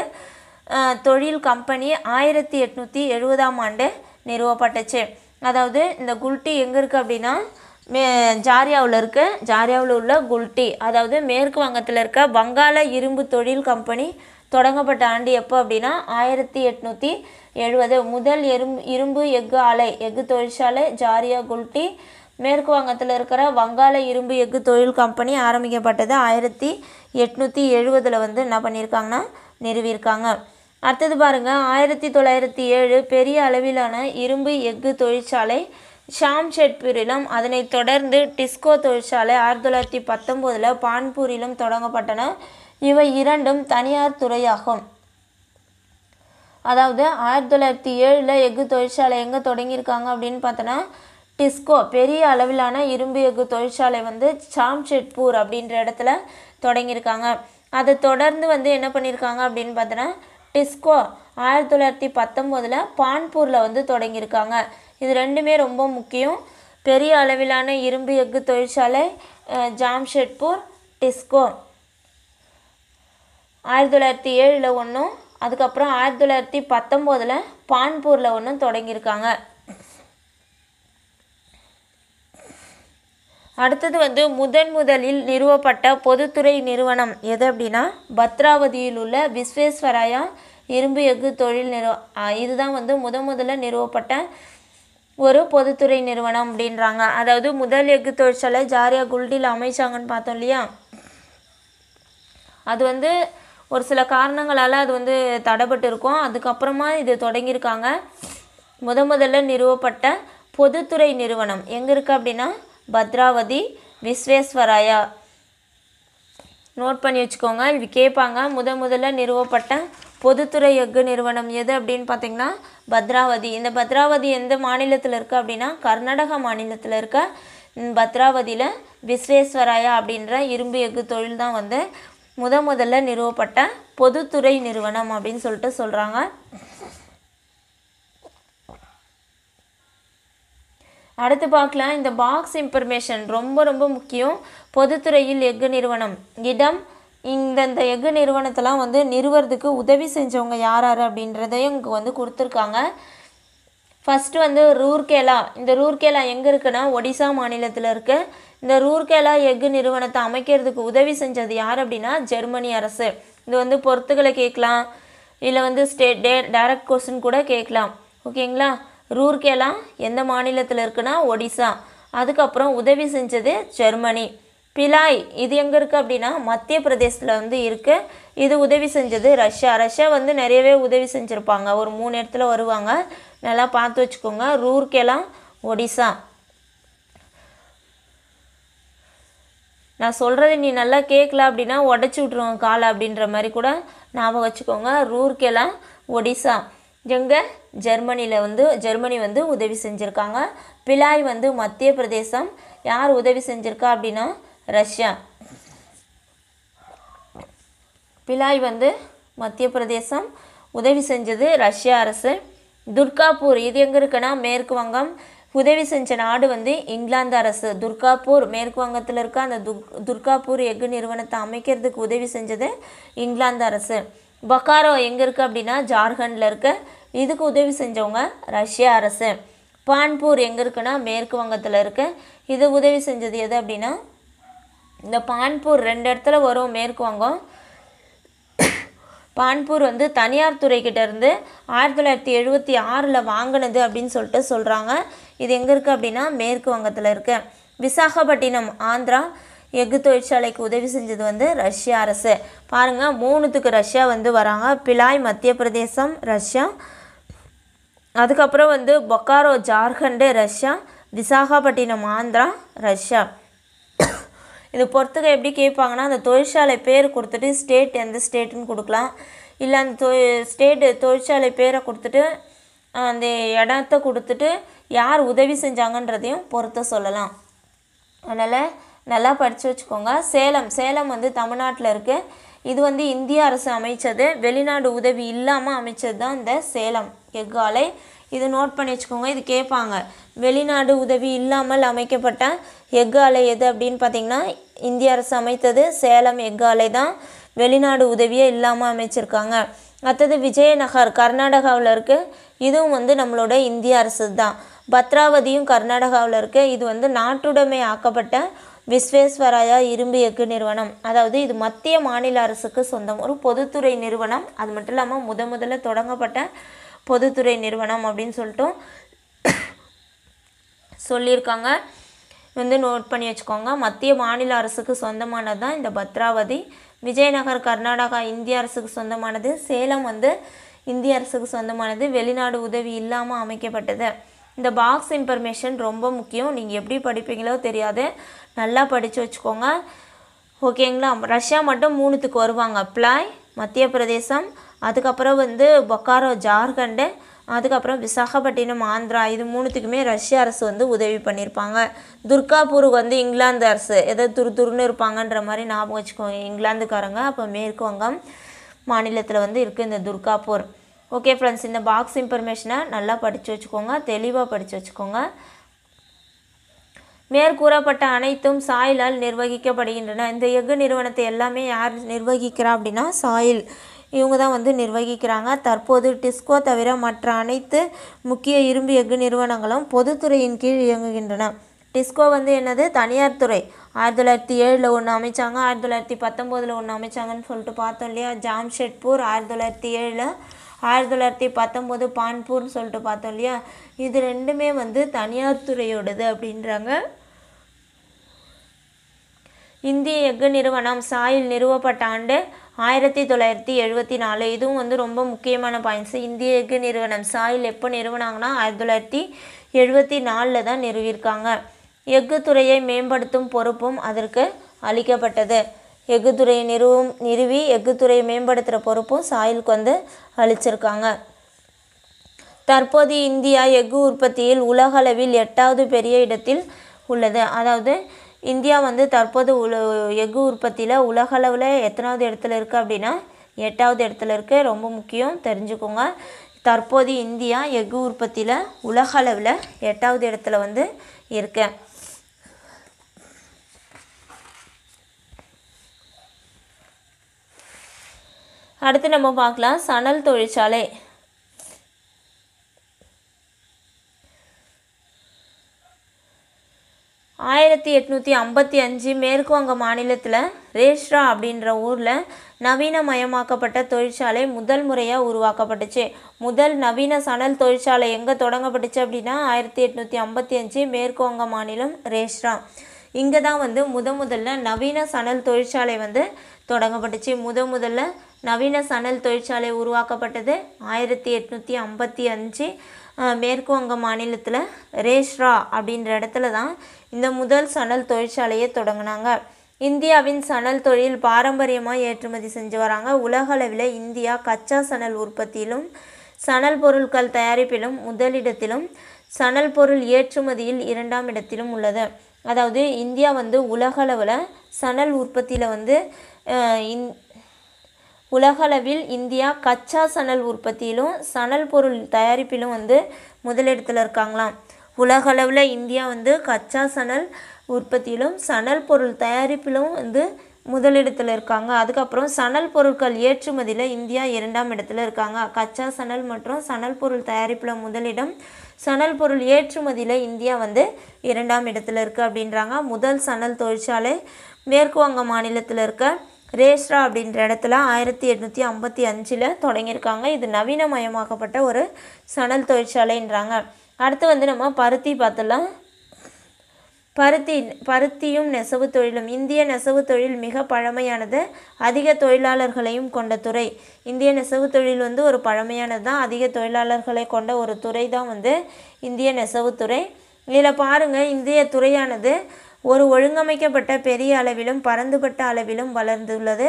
தொழில் கம்பெனி ஆயிரத்தி எட்நூற்றி எழுபதாம் ஆண்டு நிறுவப்பட்டுச்சு அதாவது இந்த குல்டி எங்கே இருக்குது அப்படின்னா மே ஜாரியாவில் இருக்க ஜாரியாவில் உள்ள குல்டி அதாவது மேற்கு வங்கத்தில் இருக்க வங்காள இரும்பு தொழில் கம்பெனி தொடங்கப்பட்ட ஆண்டு எப்போ அப்படின்னா ஆயிரத்தி எட்நூற்றி எழுபது முதல் எறும்பு இரும்பு எஃகு ஆலை எஃகு தொழிற்சாலை ஜாரியா குல்டி மேற்கு வங்கத்தில் இருக்கிற வங்காள இரும்பு எஃகு தொழில் கம்பெனி ஆரம்பிக்கப்பட்டது ஆயிரத்தி எட்நூற்றி எழுபதில் வந்து என்ன பண்ணியிருக்காங்கன்னா நிறுவியிருக்காங்க அடுத்தது பாருங்கள் ஆயிரத்தி தொள்ளாயிரத்தி ஏழு பெரிய அளவிலான இரும்பு எஃகு தொழிற்சாலை ஷாம் ஷெட்பூரிலும் தொடர்ந்து டிஸ்கோ தொழிற்சாலை ஆயிரத்தி தொள்ளாயிரத்தி பத்தொம்போதில் பான்பூரிலும் தொடங்கப்பட்டன இவை இரண்டும் தனியார் துறையாகும் அதாவது ஆயிரத்தி தொள்ளாயிரத்தி ஏழில் எஃகு தொழிற்சாலை எங்கே தொடங்கியிருக்காங்க அப்படின்னு பார்த்தோன்னா டிஸ்கோ பெரிய அளவிலான இரும்பு எஃகு தொழிற்சாலை வந்து ஷாம் ஷெட்பூர் அப்படின்ற இடத்துல தொடங்கியிருக்காங்க அதை தொடர்ந்து வந்து என்ன பண்ணியிருக்காங்க அப்படின்னு பார்த்தோன்னா டிஸ்கோ ஆயிரத்தி தொள்ளாயிரத்தி பத்தொம்போதில் பான்பூரில் வந்து தொடங்கியிருக்காங்க இது ரெண்டுமே ரொம்ப முக்கியம் பெரிய அளவிலான இரும்பு எஃகு தொழிற்சாலை ஜாம்ஷெட்பூர் டிஸ்கோர் ஆயிரத்தி தொள்ளாயிரத்தி ஏழில் ஒன்றும் அதுக்கப்புறம் ஆயிரத்தி தொள்ளாயிரத்தி பத்தொம்போதில் பான்பூரில் ஒன்றும் தொடங்கியிருக்காங்க அடுத்தது வந்து முதன் முதலில் நிறுவப்பட்ட பொதுத்துறை நிறுவனம் எது அப்படின்னா பத்ராவதியில் உள்ள விஸ்வேஸ்வராயா இரும்பு எஃகு தொழில் நிறுவ இதுதான் வந்து முத முதல்ல நிறுவப்பட்ட ஒரு பொதுத்துறை நிறுவனம் அப்படின்றாங்க அதாவது முதல் எஃகு தொழிற்சாலை ஜாரியா குல்டியில் அமைச்சாங்கன்னு பார்த்தோம் இல்லையா அது வந்து ஒரு சில காரணங்களால் அது வந்து தடைப்பட்டு இருக்கும் அதுக்கப்புறமா இது தொடங்கியிருக்காங்க முத முதல்ல நிறுவப்பட்ட பொதுத்துறை நிறுவனம் எங்கே இருக்குது அப்படின்னா பத்ராவதி விஸ்வேஸ்வராயா நோட் பண்ணி வச்சுக்கோங்க கேட்பாங்க முத முதல்ல நிறுவப்பட்ட பொதுத்துறை எஃகு நிறுவனம் எது அப்படின்னு பார்த்திங்கன்னா பத்ராவதி இந்த பத்ராவதி எந்த மாநிலத்தில் இருக்குது அப்படின்னா கர்நாடகா மாநிலத்தில் இருக்க பத்ராவதியில் விஸ்வேஸ்வராயா அப்படின்ற இரும்பு எஃகு தொழில் தான் வந்து முத முதல்ல நிறுவப்பட்ட பொதுத்துறை நிறுவனம் அப்படின்னு சொல்லிட்டு சொல்கிறாங்க அடுத்து பார்க்கலாம் இந்த பாக்ஸ் இன்ஃபர்மேஷன் ரொம்ப ரொம்ப முக்கியம் பொதுத்துறையில் எஃகு நிறுவனம் இடம் இந்தந்த எஃகு நிறுவனத்தெல்லாம் வந்து நிறுவறதுக்கு உதவி செஞ்சவங்க யார் யார் அப்படின்றதையும் இங்கே வந்து கொடுத்துருக்காங்க ஃபஸ்ட்டு வந்து ரூர்கேலா இந்த ரூர்கேலா எங்கே இருக்குன்னா ஒடிசா மாநிலத்தில் இருக்குது இந்த ரூர்கேலா எஃகு நிறுவனத்தை அமைக்கிறதுக்கு உதவி செஞ்சது யார் அப்படின்னா ஜெர்மனி அரசு இது வந்து பொறுத்துக்களை கேட்கலாம் இல்லை வந்து ஸ்டேட் டே டைரக்ட் கொஸ்டின் கூட கேட்கலாம் ஓகேங்களா ரூர்கேலா எந்த மாநிலத்தில் இருக்குன்னா ஒடிசா அதுக்கப்புறம் உதவி செஞ்சது ஜெர்மனி பிலாய் இது எங்கே இருக்குது அப்படின்னா மத்திய பிரதேசத்தில் வந்து இருக்குது இது உதவி செஞ்சது ரஷ்யா ரஷ்யா வந்து நிறையவே உதவி செஞ்சுருப்பாங்க ஒரு மூணு இடத்துல வருவாங்க நல்லா பார்த்து வச்சுக்கோங்க ரூர்கெலாம் ஒடிசா நான் சொல்கிறது நீ நல்லா கேட்கல அப்படின்னா உடச்சி விட்ருவோம் காலை அப்படின்ற மாதிரி கூட ஞாபகம் வச்சுக்கோங்க ரூர்கெலாம் ஒடிசா எங்கே ஜெர்மனியில் வந்து ஜெர்மனி வந்து உதவி செஞ்சுருக்காங்க பிலாய் வந்து மத்திய பிரதேசம் யார் உதவி செஞ்சுருக்கா அப்படின்னா ரஷ்யா பிலாய் வந்து மத்திய பிரதேசம் உதவி செஞ்சது ரஷ்ய அரசு துர்காப்பூர் இது எங்கே இருக்குன்னா மேற்கு வங்கம் உதவி செஞ்ச நாடு வந்து இங்கிலாந்து அரசு துர்காப்பூர் மேற்கு வங்கத்தில் இருக்க அந்த துர்காப்பூர் எஃகு நிறுவனத்தை அமைக்கிறதுக்கு உதவி செஞ்சது இங்கிலாந்து அரசு பக்காரோ எங்கே இருக்குது அப்படின்னா ஜார்க்கண்டில் இருக்க இதுக்கு உதவி செஞ்சவங்க ரஷ்ய அரசு பான்பூர் எங்கே இருக்குன்னா மேற்கு வங்கத்தில் இருக்குது இது உதவி செஞ்சது எது அப்படின்னா இந்த பான்பூர் ரெண்டு இடத்துல வரும் மேற்கு வங்கம் பான்பூர் வந்து தனியார் இருந்து ஆயிரத்தி தொள்ளாயிரத்தி எழுபத்தி ஆறில் வாங்கினது அப்படின்னு சொல்லிட்டு சொல்கிறாங்க இது எங்கே இருக்குது அப்படின்னா மேற்கு வங்கத்தில் இருக்குது விசாகப்பட்டினம் ஆந்திரா எஃகு தொழிற்சாலைக்கு உதவி செஞ்சது வந்து ரஷ்ய அரசு பாருங்கள் மூணுத்துக்கு ரஷ்யா வந்து வராங்க பிலாய் மத்திய பிரதேசம் ரஷ்யா அதுக்கப்புறம் வந்து பொக்காரோ ஜார்க்கண்டு ரஷ்யா விசாகப்பட்டினம் ஆந்திரா ரஷ்யா இது பொறுத்துக்க எப்படி கேட்பாங்கன்னா அந்த தொழிற்சாலை பேர் கொடுத்துட்டு ஸ்டேட் எந்த ஸ்டேட்டுன்னு கொடுக்கலாம் இல்லை அந்த தொ ஸ்டேட்டு தொழிற்சாலை பேரை கொடுத்துட்டு அந்த இடத்த கொடுத்துட்டு யார் உதவி செஞ்சாங்கன்றதையும் பொறுத்த சொல்லலாம் அதனால் நல்லா படித்து வச்சுக்கோங்க சேலம் சேலம் வந்து தமிழ்நாட்டில் இருக்குது இது வந்து இந்திய அரசு அமைச்சது வெளிநாடு உதவி இல்லாமல் அமைச்சது தான் இந்த சேலம் எஃகு இது நோட் பண்ணி வச்சுக்கோங்க இது கேட்பாங்க வெளிநாடு உதவி இல்லாமல் அமைக்கப்பட்ட எஃகு ஆலை எது அப்படின்னு பார்த்திங்கன்னா இந்திய அரசு அமைத்தது சேலம் எஃகு ஆலை தான் வெளிநாடு உதவியே இல்லாமல் அமைச்சிருக்காங்க அடுத்தது விஜயநகர் கர்நாடகாவில் இருக்குது இதுவும் வந்து நம்மளோட இந்திய அரசு தான் பத்ராவதியும் கர்நாடகாவில் இருக்குது இது வந்து நாட்டுடைமை ஆக்கப்பட்ட விஸ்வேஸ்வராயா இரும்பு எஃகு நிறுவனம் அதாவது இது மத்திய மாநில அரசுக்கு சொந்தம் ஒரு பொதுத்துறை நிறுவனம் அது மட்டும் இல்லாமல் முத முதல்ல தொடங்கப்பட்ட பொதுத்துறை நிறுவனம் அப்படின்னு சொல்லிட்டோம் சொல்லியிருக்காங்க வந்து நோட் பண்ணி வச்சுக்கோங்க மத்திய மாநில அரசுக்கு சொந்தமானது தான் இந்த பத்ராவதி விஜயநகர் கர்நாடகா இந்திய அரசுக்கு சொந்தமானது சேலம் வந்து இந்திய அரசுக்கு சொந்தமானது வெளிநாடு உதவி இல்லாமல் அமைக்கப்பட்டது இந்த பாக்ஸ் இன்ஃபர்மேஷன் ரொம்ப முக்கியம் நீங்கள் எப்படி படிப்பீங்களோ தெரியாது நல்லா படித்து வச்சுக்கோங்க ஓகேங்களா ரஷ்யா மட்டும் மூணுத்துக்கு வருவாங்க ப்ளாய் மத்திய பிரதேசம் அதுக்கப்புறம் வந்து பொக்காரோ ஜார்க்கண்டு அதுக்கப்புறம் விசாகப்பட்டினம் ஆந்திரா இது மூணுத்துக்குமே ரஷ்ய அரசு வந்து உதவி பண்ணியிருப்பாங்க துர்காபூருக்கு வந்து இங்கிலாந்து அரசு எதோ துரு துருன்னு இருப்பாங்கன்ற மாதிரி ஞாபகம் வச்சுக்கோங்க இங்கிலாந்துக்காரங்க அப்போ மேற்கு வங்கம் மாநிலத்தில் வந்து இருக்குது இந்த துர்காபூர் ஓகே ஃப்ரெண்ட்ஸ் இந்த பாக்ஸ் இன்ஃபர்மேஷனை நல்லா படித்து வச்சுக்கோங்க தெளிவாக படித்து வச்சுக்கோங்க மேற்கூறப்பட்ட அனைத்தும் சாயிலால் நிர்வகிக்கப்படுகின்றன இந்த எஃகு நிறுவனத்தை எல்லாமே யார் நிர்வகிக்கிறா அப்படின்னா சாயில் இவங்க தான் வந்து நிர்வகிக்கிறாங்க தற்போது டிஸ்கோ தவிர மற்ற அனைத்து முக்கிய இரும்பு எஃகு நிறுவனங்களும் பொதுத்துறையின் கீழ் இயங்குகின்றன டிஸ்கோ வந்து என்னது தனியார் துறை ஆயிரத்தி தொள்ளாயிரத்தி ஏழில் ஒன்று அமைச்சாங்க ஆயிரத்தி தொள்ளாயிரத்தி பத்தொம்போதில் ஒன்று அமைச்சாங்கன்னு சொல்லிட்டு பார்த்தோம் இல்லையா ஜாம்ஷெட்பூர் ஆயிரத்தி தொள்ளாயிரத்தி ஏழில் ஆயிரத்தி தொள்ளாயிரத்தி பத்தொம்போது பான்பூர்னு சொல்லிட்டு பார்த்தோம் இல்லையா இது ரெண்டுமே வந்து தனியார் துறையோடது அப்படின்றாங்க இந்திய எஃகு நிறுவனம் சாயில் நிறுவப்பட்ட ஆண்டு ஆயிரத்தி தொள்ளாயிரத்தி எழுபத்தி நாலு இதுவும் வந்து ரொம்ப முக்கியமான பாயிண்ட்ஸு இந்திய எஃகு நிறுவனம் சாயில் எப்போ நிறுவனாங்கன்னா ஆயிரத்தி தொள்ளாயிரத்தி எழுபத்தி நாலில் தான் நிறுவியிருக்காங்க எஃகு துறையை மேம்படுத்தும் பொறுப்பும் அதற்கு அளிக்கப்பட்டது எஃகு துறையை நிறுவும் நிறுவி எஃகு துறையை மேம்படுத்துகிற பொறுப்பும் சாயிலுக்கு வந்து அளிச்சிருக்காங்க தற்போது இந்தியா எஃகு உற்பத்தியில் உலகளவில் எட்டாவது பெரிய இடத்தில் உள்ளது அதாவது இந்தியா வந்து தற்போது உல எஃகு உற்பத்தியில் உலகளவில் எத்தனாவது இடத்துல இருக்குது அப்படின்னா எட்டாவது இடத்துல இருக்குது ரொம்ப முக்கியம் தெரிஞ்சுக்கோங்க தற்போது இந்தியா எஃகு உற்பத்தியில் உலகளவில் எட்டாவது இடத்துல வந்து இருக்கேன் அடுத்து நம்ம பார்க்கலாம் சணல் தொழிற்சாலை ஆயிரத்தி எட்நூற்றி ஐம்பத்தி அஞ்சு மேற்கு வங்க மாநிலத்தில் ரேஷ்ரா அப்படின்ற ஊரில் நவீனமயமாக்கப்பட்ட தொழிற்சாலை முதல் முறையாக உருவாக்கப்பட்டுச்சு முதல் நவீன சணல் தொழிற்சாலை எங்கே தொடங்கப்பட்டுச்சு அப்படின்னா ஆயிரத்தி எட்நூற்றி ஐம்பத்தி அஞ்சு மேற்கு வங்க மாநிலம் ரேஷ்ரா இங்கே தான் வந்து முத முதல்ல நவீன சணல் தொழிற்சாலை வந்து தொடங்கப்பட்டுச்சு முத முதல்ல நவீன சணல் தொழிற்சாலை உருவாக்கப்பட்டது ஆயிரத்தி எட்நூற்றி ஐம்பத்தி அஞ்சு மேற்கு வங்க மாநிலத்தில் ரேஷ்ரா அப்படின்ற இடத்துல தான் இந்த முதல் சணல் தொழிற்சாலையை தொடங்கினாங்க இந்தியாவின் சணல் தொழில் பாரம்பரியமாக ஏற்றுமதி செஞ்சு வராங்க உலகளவில் இந்தியா கச்சா சணல் உற்பத்தியிலும் சணல் பொருட்கள் தயாரிப்பிலும் முதலிடத்திலும் சணல் பொருள் ஏற்றுமதியில் இரண்டாம் இடத்திலும் உள்ளது அதாவது இந்தியா வந்து உலகளவில் சணல் உற்பத்தியில் வந்து இந் உலகளவில் இந்தியா கச்சா சணல் உற்பத்தியிலும் சணல் பொருள் தயாரிப்பிலும் வந்து முதலிடத்தில் இருக்காங்களாம் உலகளவில் இந்தியா வந்து கச்சா சணல் உற்பத்தியிலும் சணல் பொருள் தயாரிப்பிலும் வந்து முதலிடத்தில் இருக்காங்க அதுக்கப்புறம் சணல் பொருட்கள் ஏற்றுமதியில் இந்தியா இரண்டாம் இடத்துல இருக்காங்க கச்சா சணல் மற்றும் சணல் பொருள் தயாரிப்பில் முதலிடம் சணல் பொருள் ஏற்றுமதியில் இந்தியா வந்து இரண்டாம் இடத்துல இருக்குது அப்படின்றாங்க முதல் சணல் தொழிற்சாலை மேற்கு வங்க மாநிலத்தில் இருக்க ரேஸ்ரா அப்படின்ற இடத்துல ஆயிரத்தி எட்நூற்றி ஐம்பத்தி அஞ்சில் தொடங்கியிருக்காங்க இது நவீனமயமாக்கப்பட்ட ஒரு சணல் தொழிற்சாலைன்றாங்க அடுத்து வந்து நம்ம பருத்தி பார்த்தலாம் பருத்தி பருத்தியும் நெசவு தொழிலும் இந்திய நெசவு தொழில் மிக பழமையானது அதிக தொழிலாளர்களையும் கொண்ட துறை இந்திய நெசவு தொழில் வந்து ஒரு பழமையானது தான் அதிக தொழிலாளர்களை கொண்ட ஒரு துறை தான் வந்து இந்திய நெசவுத்துறை இதில் பாருங்கள் இந்திய துறையானது ஒரு ஒழுங்கமைக்கப்பட்ட பெரிய அளவிலும் பரந்துபட்ட அளவிலும் வளர்ந்துள்ளது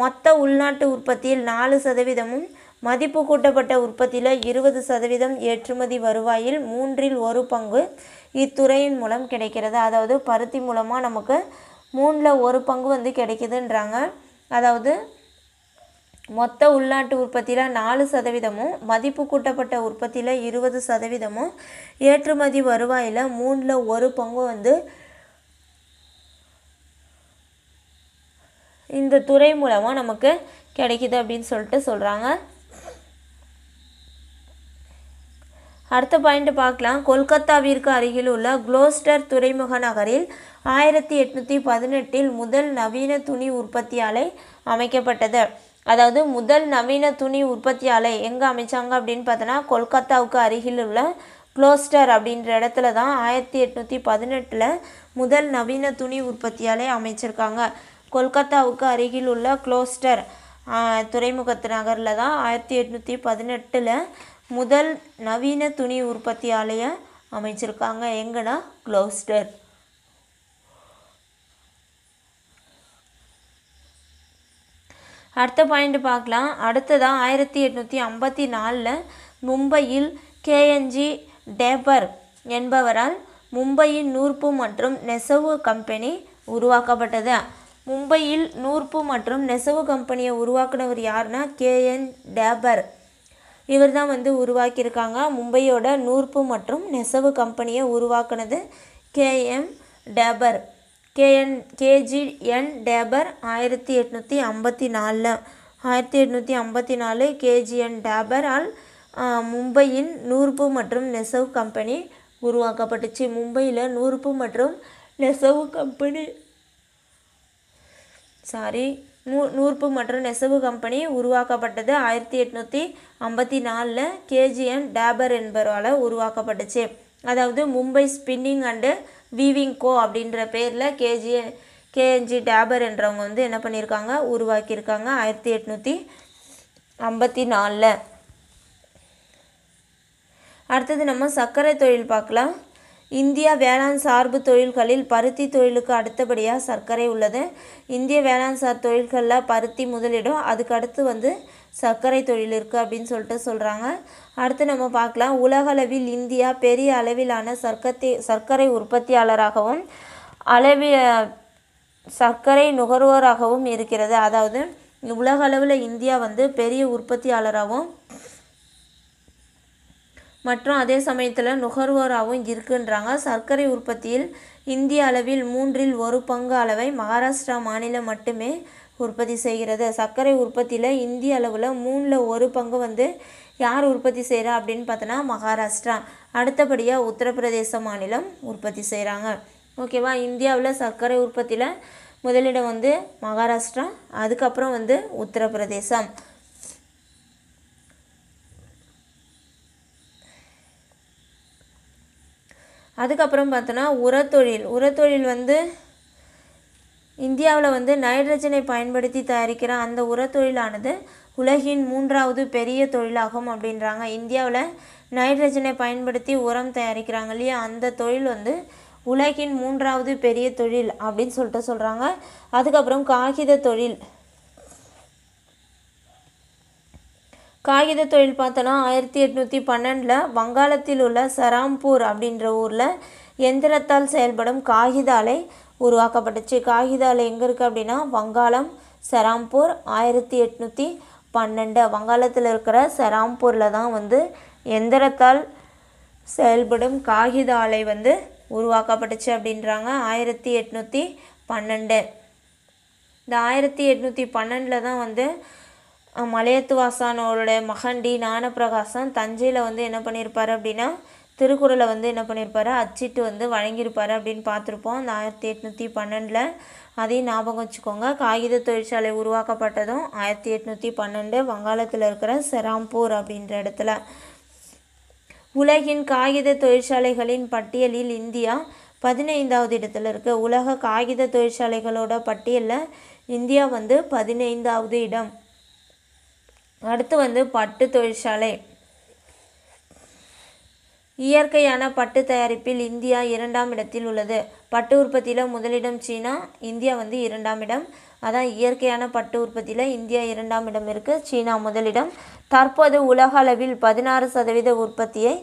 மொத்த உள்நாட்டு உற்பத்தியில் நாலு சதவீதமும் மதிப்பு கூட்டப்பட்ட உற்பத்தியில் இருபது சதவீதம் ஏற்றுமதி வருவாயில் மூன்றில் ஒரு பங்கு இத்துறையின் மூலம் கிடைக்கிறது அதாவது பருத்தி மூலமாக நமக்கு மூணில் ஒரு பங்கு வந்து கிடைக்குதுன்றாங்க அதாவது மொத்த உள்நாட்டு உற்பத்தியில் நாலு சதவீதமும் மதிப்பு கூட்டப்பட்ட உற்பத்தியில் இருபது சதவீதமும் ஏற்றுமதி வருவாயில் மூணில் ஒரு பங்கு வந்து இந்த துறை மூலமாக நமக்கு கிடைக்கிது அப்படின்னு சொல்லிட்டு சொல்கிறாங்க அடுத்த பாயிண்ட் பார்க்கலாம் கொல்கத்தாவிற்கு அருகில் உள்ள குளோஸ்டர் துறைமுக நகரில் ஆயிரத்தி எட்நூற்றி பதினெட்டில் முதல் நவீன துணி உற்பத்தி ஆலை அமைக்கப்பட்டது அதாவது முதல் நவீன துணி உற்பத்தி ஆலை எங்கே அமைச்சாங்க அப்படின்னு பார்த்தோன்னா கொல்கத்தாவுக்கு அருகில் உள்ள குளோஸ்டர் அப்படின்ற இடத்துல தான் ஆயிரத்தி எட்நூற்றி பதினெட்டில் முதல் நவீன துணி உற்பத்தி அமைச்சிருக்காங்க கொல்கத்தாவுக்கு அருகில் உள்ள குளோஸ்டர் துறைமுகத்து நகரில் தான் ஆயிரத்தி எட்நூற்றி பதினெட்டில் முதல் நவீன துணி உற்பத்தி ஆலையை அமைச்சிருக்காங்க எங்கன்னா குளோஸ்டர் அடுத்த பாயிண்ட் பார்க்கலாம் அடுத்ததாக ஆயிரத்தி எட்நூற்றி ஐம்பத்தி நாலில் மும்பையில் கேஎன்ஜி டேபர் என்பவரால் மும்பையின் நூற்பு மற்றும் நெசவு கம்பெனி உருவாக்கப்பட்டது மும்பையில் நூற்பு மற்றும் நெசவு கம்பெனியை உருவாக்குனவர் கே கேஎன் டேபர் இவர் தான் வந்து உருவாக்கியிருக்காங்க மும்பையோட நூற்பு மற்றும் நெசவு கம்பெனியை உருவாக்குனது M Davar KN N Davar ஆயிரத்தி எட்நூற்றி ஐம்பத்தி நாலில் ஆயிரத்தி எட்நூற்றி ஐம்பத்தி நாலு கேஜிஎன் டேபரால் மும்பையின் நூறுப்பு மற்றும் நெசவு கம்பெனி உருவாக்கப்பட்டுச்சு மும்பையில் நூறுப்பு மற்றும் நெசவு கம்பெனி சாரி நூ நூற்பு மற்றும் நெசவு கம்பெனி உருவாக்கப்பட்டது ஆயிரத்தி எட்நூற்றி ஐம்பத்தி நாலில் கேஜிஎம் டேபர் என்பவரால் உருவாக்கப்பட்டுச்சு அதாவது Mumbai spinning and weaving co அப்படின்ற பேரில் கேஜி கேஎன்ஜி டேபர் என்றவங்க வந்து என்ன பண்ணியிருக்காங்க உருவாக்கியிருக்காங்க ஆயிரத்தி எட்நூற்றி ஐம்பத்தி நாலில் அடுத்தது நம்ம சர்க்கரை தொழில் பார்க்கலாம் இந்தியா வேளாண் சார்பு தொழில்களில் பருத்தி தொழிலுக்கு அடுத்தபடியாக சர்க்கரை உள்ளது இந்திய வேளாண் சார் தொழில்களில் பருத்தி முதலிடம் அதுக்கு அடுத்து வந்து சர்க்கரை தொழில் இருக்குது அப்படின்னு சொல்லிட்டு சொல்கிறாங்க அடுத்து நம்ம பார்க்கலாம் உலகளவில் இந்தியா பெரிய அளவிலான சர்க்கத்தி சர்க்கரை உற்பத்தியாளராகவும் அளவி சர்க்கரை நுகர்வோராகவும் இருக்கிறது அதாவது உலகளவில் இந்தியா வந்து பெரிய உற்பத்தியாளராகவும் மற்றும் அதே சமயத்தில் நுகர்வோராகவும் இருக்குன்றாங்க சர்க்கரை உற்பத்தியில் இந்திய அளவில் மூன்றில் ஒரு பங்கு அளவை மகாராஷ்டிரா மாநிலம் மட்டுமே உற்பத்தி செய்கிறது சர்க்கரை உற்பத்தியில் இந்திய அளவில் மூணில் ஒரு பங்கு வந்து யார் உற்பத்தி செய்கிறா அப்படின்னு பார்த்தோன்னா மகாராஷ்டிரா அடுத்தபடியாக உத்தரப்பிரதேச மாநிலம் உற்பத்தி செய்கிறாங்க ஓகேவா இந்தியாவில் சர்க்கரை உற்பத்தியில் முதலிடம் வந்து மகாராஷ்டிரா அதுக்கப்புறம் வந்து உத்தரப்பிரதேசம் அதுக்கப்புறம் பார்த்தோன்னா உரத்தொழில் உரத்தொழில் வந்து இந்தியாவில் வந்து நைட்ரஜனை பயன்படுத்தி தயாரிக்கிற அந்த உரத்தொழிலானது உலகின் மூன்றாவது பெரிய தொழிலாகும் அப்படின்றாங்க இந்தியாவில் நைட்ரஜனை பயன்படுத்தி உரம் தயாரிக்கிறாங்க இல்லையா அந்த தொழில் வந்து உலகின் மூன்றாவது பெரிய தொழில் அப்படின்னு சொல்லிட்டு சொல்கிறாங்க அதுக்கப்புறம் காகித தொழில் காகித தொழில் பார்த்தோன்னா ஆயிரத்தி எட்நூற்றி பன்னெண்டில் வங்காளத்தில் உள்ள சராம்பூர் அப்படின்ற ஊரில் எந்திரத்தால் செயல்படும் காகித ஆலை உருவாக்கப்பட்டுச்சு காகித ஆலை எங்கே இருக்குது அப்படின்னா வங்காளம் சராம்பூர் ஆயிரத்தி எட்நூற்றி பன்னெண்டு வங்காளத்தில் இருக்கிற சராம்பூரில் தான் வந்து எந்திரத்தால் செயல்படும் காகித ஆலை வந்து உருவாக்கப்பட்டுச்சு அப்படின்றாங்க ஆயிரத்தி எட்நூற்றி பன்னெண்டு இந்த ஆயிரத்தி எட்நூற்றி பன்னெண்டில் தான் வந்து மலையத்துவாசானோருடைய மகன் டி ஞானப்பிரகாசன் தஞ்சையில் வந்து என்ன பண்ணியிருப்பார் அப்படின்னா திருக்குறளை வந்து என்ன பண்ணியிருப்பார் அச்சிட்டு வந்து வழங்கியிருப்பார் அப்படின்னு பார்த்துருப்போம் அந்த ஆயிரத்தி எட்நூற்றி பன்னெண்டில் அதையும் ஞாபகம் வச்சுக்கோங்க காகித தொழிற்சாலை உருவாக்கப்பட்டதும் ஆயிரத்தி எட்நூற்றி பன்னெண்டு வங்காளத்தில் இருக்கிற செராம்பூர் அப்படின்ற இடத்துல உலகின் காகித தொழிற்சாலைகளின் பட்டியலில் இந்தியா பதினைந்தாவது இடத்துல இருக்குது உலக காகித தொழிற்சாலைகளோட பட்டியலில் இந்தியா வந்து பதினைந்தாவது இடம் அடுத்து வந்து பட்டு தொழிற்சாலை இயற்கையான பட்டு தயாரிப்பில் இந்தியா இரண்டாம் இடத்தில் உள்ளது பட்டு உற்பத்தியில் முதலிடம் சீனா இந்தியா வந்து இரண்டாம் இடம் அதான் இயற்கையான பட்டு உற்பத்தியில் இந்தியா இரண்டாம் இடம் இருக்குது சீனா முதலிடம் தற்போது உலக அளவில் பதினாறு சதவீத உற்பத்தியை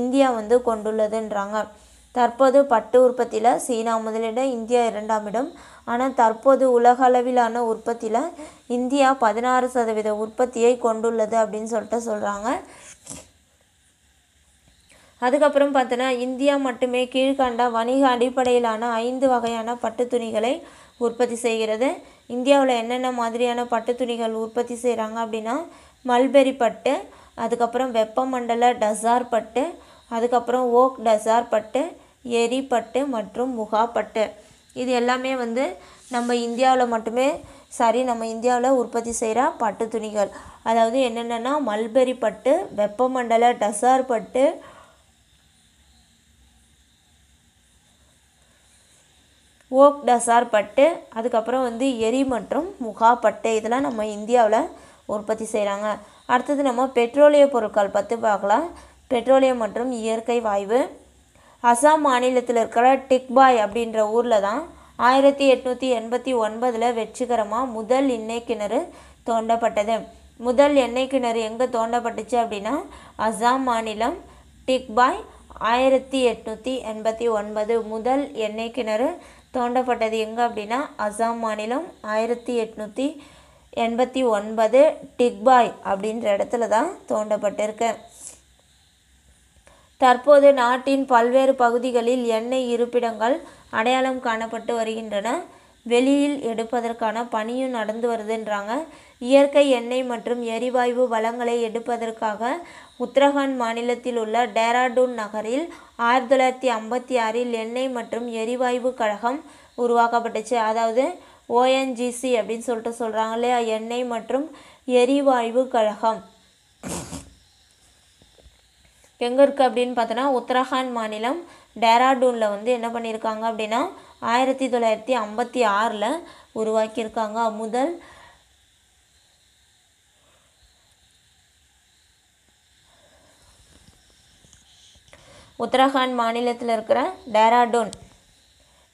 இந்தியா வந்து கொண்டுள்ளதுன்றாங்க தற்போது பட்டு உற்பத்தியில் சீனா முதலிடம் இந்தியா இரண்டாம் இடம் ஆனால் தற்போது உலகளவிலான உற்பத்தியில் இந்தியா பதினாறு சதவீத உற்பத்தியை கொண்டுள்ளது அப்படின்னு சொல்லிட்டு சொல்கிறாங்க அதுக்கப்புறம் பார்த்தோன்னா இந்தியா மட்டுமே கீழ்கண்ட வணிக அடிப்படையிலான ஐந்து வகையான பட்டு துணிகளை உற்பத்தி செய்கிறது இந்தியாவில் என்னென்ன மாதிரியான பட்டு துணிகள் உற்பத்தி செய்கிறாங்க அப்படின்னா மல்பெரி பட்டு அதுக்கப்புறம் வெப்பமண்டல டசார் பட்டு அதுக்கப்புறம் ஓக் டசார் பட்டு எரிப்பட்டு மற்றும் முகாப்பட்டு இது எல்லாமே வந்து நம்ம இந்தியாவில் மட்டுமே சாரி நம்ம இந்தியாவில் உற்பத்தி செய்கிற பட்டு துணிகள் அதாவது என்னென்னா மல்பெரி பட்டு வெப்பமண்டல டசார் பட்டு ஓக் டசார் பட்டு அதுக்கப்புறம் வந்து எரி மற்றும் முகா பட்டு இதெல்லாம் நம்ம இந்தியாவில் உற்பத்தி செய்கிறாங்க அடுத்தது நம்ம பெட்ரோலிய பொருட்கள் பற்றி பார்க்கலாம் பெட்ரோலியம் மற்றும் இயற்கை வாய்வு அசாம் மாநிலத்தில் இருக்கிற டிக்பாய் அப்படின்ற ஊரில் தான் ஆயிரத்தி எட்நூற்றி எண்பத்தி ஒன்பதில் வெற்றிகரமாக முதல் எண்ணெய் கிணறு தோண்டப்பட்டது முதல் எண்ணெய் கிணறு எங்கே தோண்டப்பட்டுச்சு அப்படின்னா அசாம் மாநிலம் டிக்பாய் ஆயிரத்தி எட்நூற்றி எண்பத்தி ஒன்பது முதல் எண்ணெய் கிணறு தோண்டப்பட்டது எங்கே அப்படின்னா அசாம் மாநிலம் ஆயிரத்தி எட்நூற்றி எண்பத்தி ஒன்பது டிக்பாய் அப்படின்ற இடத்துல தான் தோண்டப்பட்டிருக்கு தற்போது நாட்டின் பல்வேறு பகுதிகளில் எண்ணெய் இருப்பிடங்கள் அடையாளம் காணப்பட்டு வருகின்றன வெளியில் எடுப்பதற்கான பணியும் நடந்து வருதுன்றாங்க இயற்கை எண்ணெய் மற்றும் எரிவாயு வளங்களை எடுப்பதற்காக உத்தரகாண்ட் மாநிலத்தில் உள்ள டேராடூன் நகரில் ஆயிரத்தி தொள்ளாயிரத்தி ஐம்பத்தி ஆறில் எண்ணெய் மற்றும் எரிவாயு கழகம் உருவாக்கப்பட்டுச்சு அதாவது ஓஎன்ஜிசி அப்படின்னு சொல்லிட்டு சொல்கிறாங்க இல்லையா எண்ணெய் மற்றும் எரிவாயு கழகம் எங்கே இருக்குது அப்படின்னு பார்த்தோன்னா உத்தரகாண்ட் மாநிலம் டேராடூனில் வந்து என்ன பண்ணியிருக்காங்க அப்படின்னா ஆயிரத்தி தொள்ளாயிரத்தி ஐம்பத்தி ஆறில் உருவாக்கியிருக்காங்க முதல் உத்தரகாண்ட் மாநிலத்தில் இருக்கிற டேராடூன்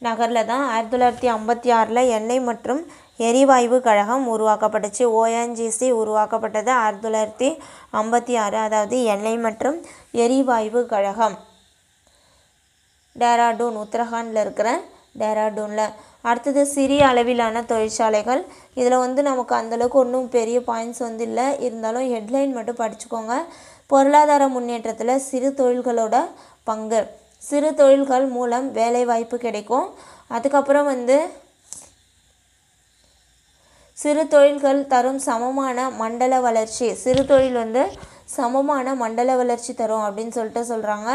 நகரில் தான் ஆயிரத்தி தொள்ளாயிரத்தி ஐம்பத்தி ஆறில் எண்ணெய் மற்றும் எரிவாயு கழகம் உருவாக்கப்பட்டுச்சு ஓஎன்ஜிசி உருவாக்கப்பட்டது ஆயிரத்தி தொள்ளாயிரத்தி ஐம்பத்தி ஆறு அதாவது எண்ணெய் மற்றும் எரிவாயு கழகம் டேராடூன் உத்தரகாண்டில் இருக்கிற டேராடூனில் அடுத்தது சிறிய அளவிலான தொழிற்சாலைகள் இதில் வந்து நமக்கு அந்தளவுக்கு ஒன்றும் பெரிய பாயிண்ட்ஸ் வந்து இல்லை இருந்தாலும் ஹெட்லைன் மட்டும் படிச்சுக்கோங்க பொருளாதார முன்னேற்றத்தில் சிறு தொழில்களோட பங்கு சிறு தொழில்கள் மூலம் வேலைவாய்ப்பு கிடைக்கும் அதுக்கப்புறம் வந்து சிறு தொழில்கள் தரும் சமமான மண்டல வளர்ச்சி சிறு தொழில் வந்து சமமான மண்டல வளர்ச்சி தரும் அப்படின்னு சொல்லிட்டு சொல்கிறாங்க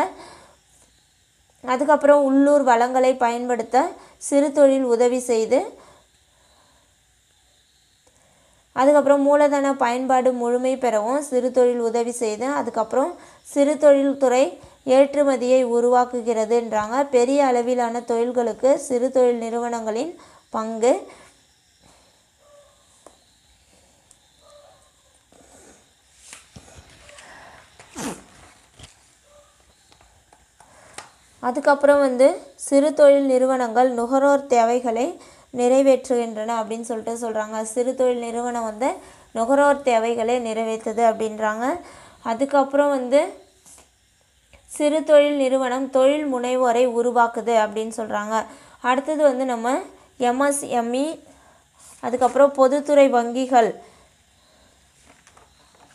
அதுக்கப்புறம் உள்ளூர் வளங்களை பயன்படுத்த சிறு தொழில் உதவி செய்து அதுக்கப்புறம் மூலதன பயன்பாடு முழுமை பெறவும் சிறு தொழில் உதவி செய்து அதுக்கப்புறம் சிறு தொழில்துறை ஏற்றுமதியை உருவாக்குகிறதுன்றாங்க பெரிய அளவிலான தொழில்களுக்கு சிறு தொழில் நிறுவனங்களின் பங்கு அதுக்கப்புறம் வந்து சிறு தொழில் நிறுவனங்கள் நுகர்வோர் தேவைகளை நிறைவேற்றுகின்றன அப்படின்னு சொல்லிட்டு சொல்கிறாங்க சிறு தொழில் நிறுவனம் வந்து நுகர்வோர் தேவைகளை நிறைவேற்றுது அப்படின்றாங்க அதுக்கப்புறம் வந்து சிறு தொழில் நிறுவனம் தொழில் முனைவோரை உருவாக்குது அப்படின்னு சொல்கிறாங்க அடுத்தது வந்து நம்ம எம்எஸ்எம்இ அதுக்கப்புறம் பொதுத்துறை வங்கிகள்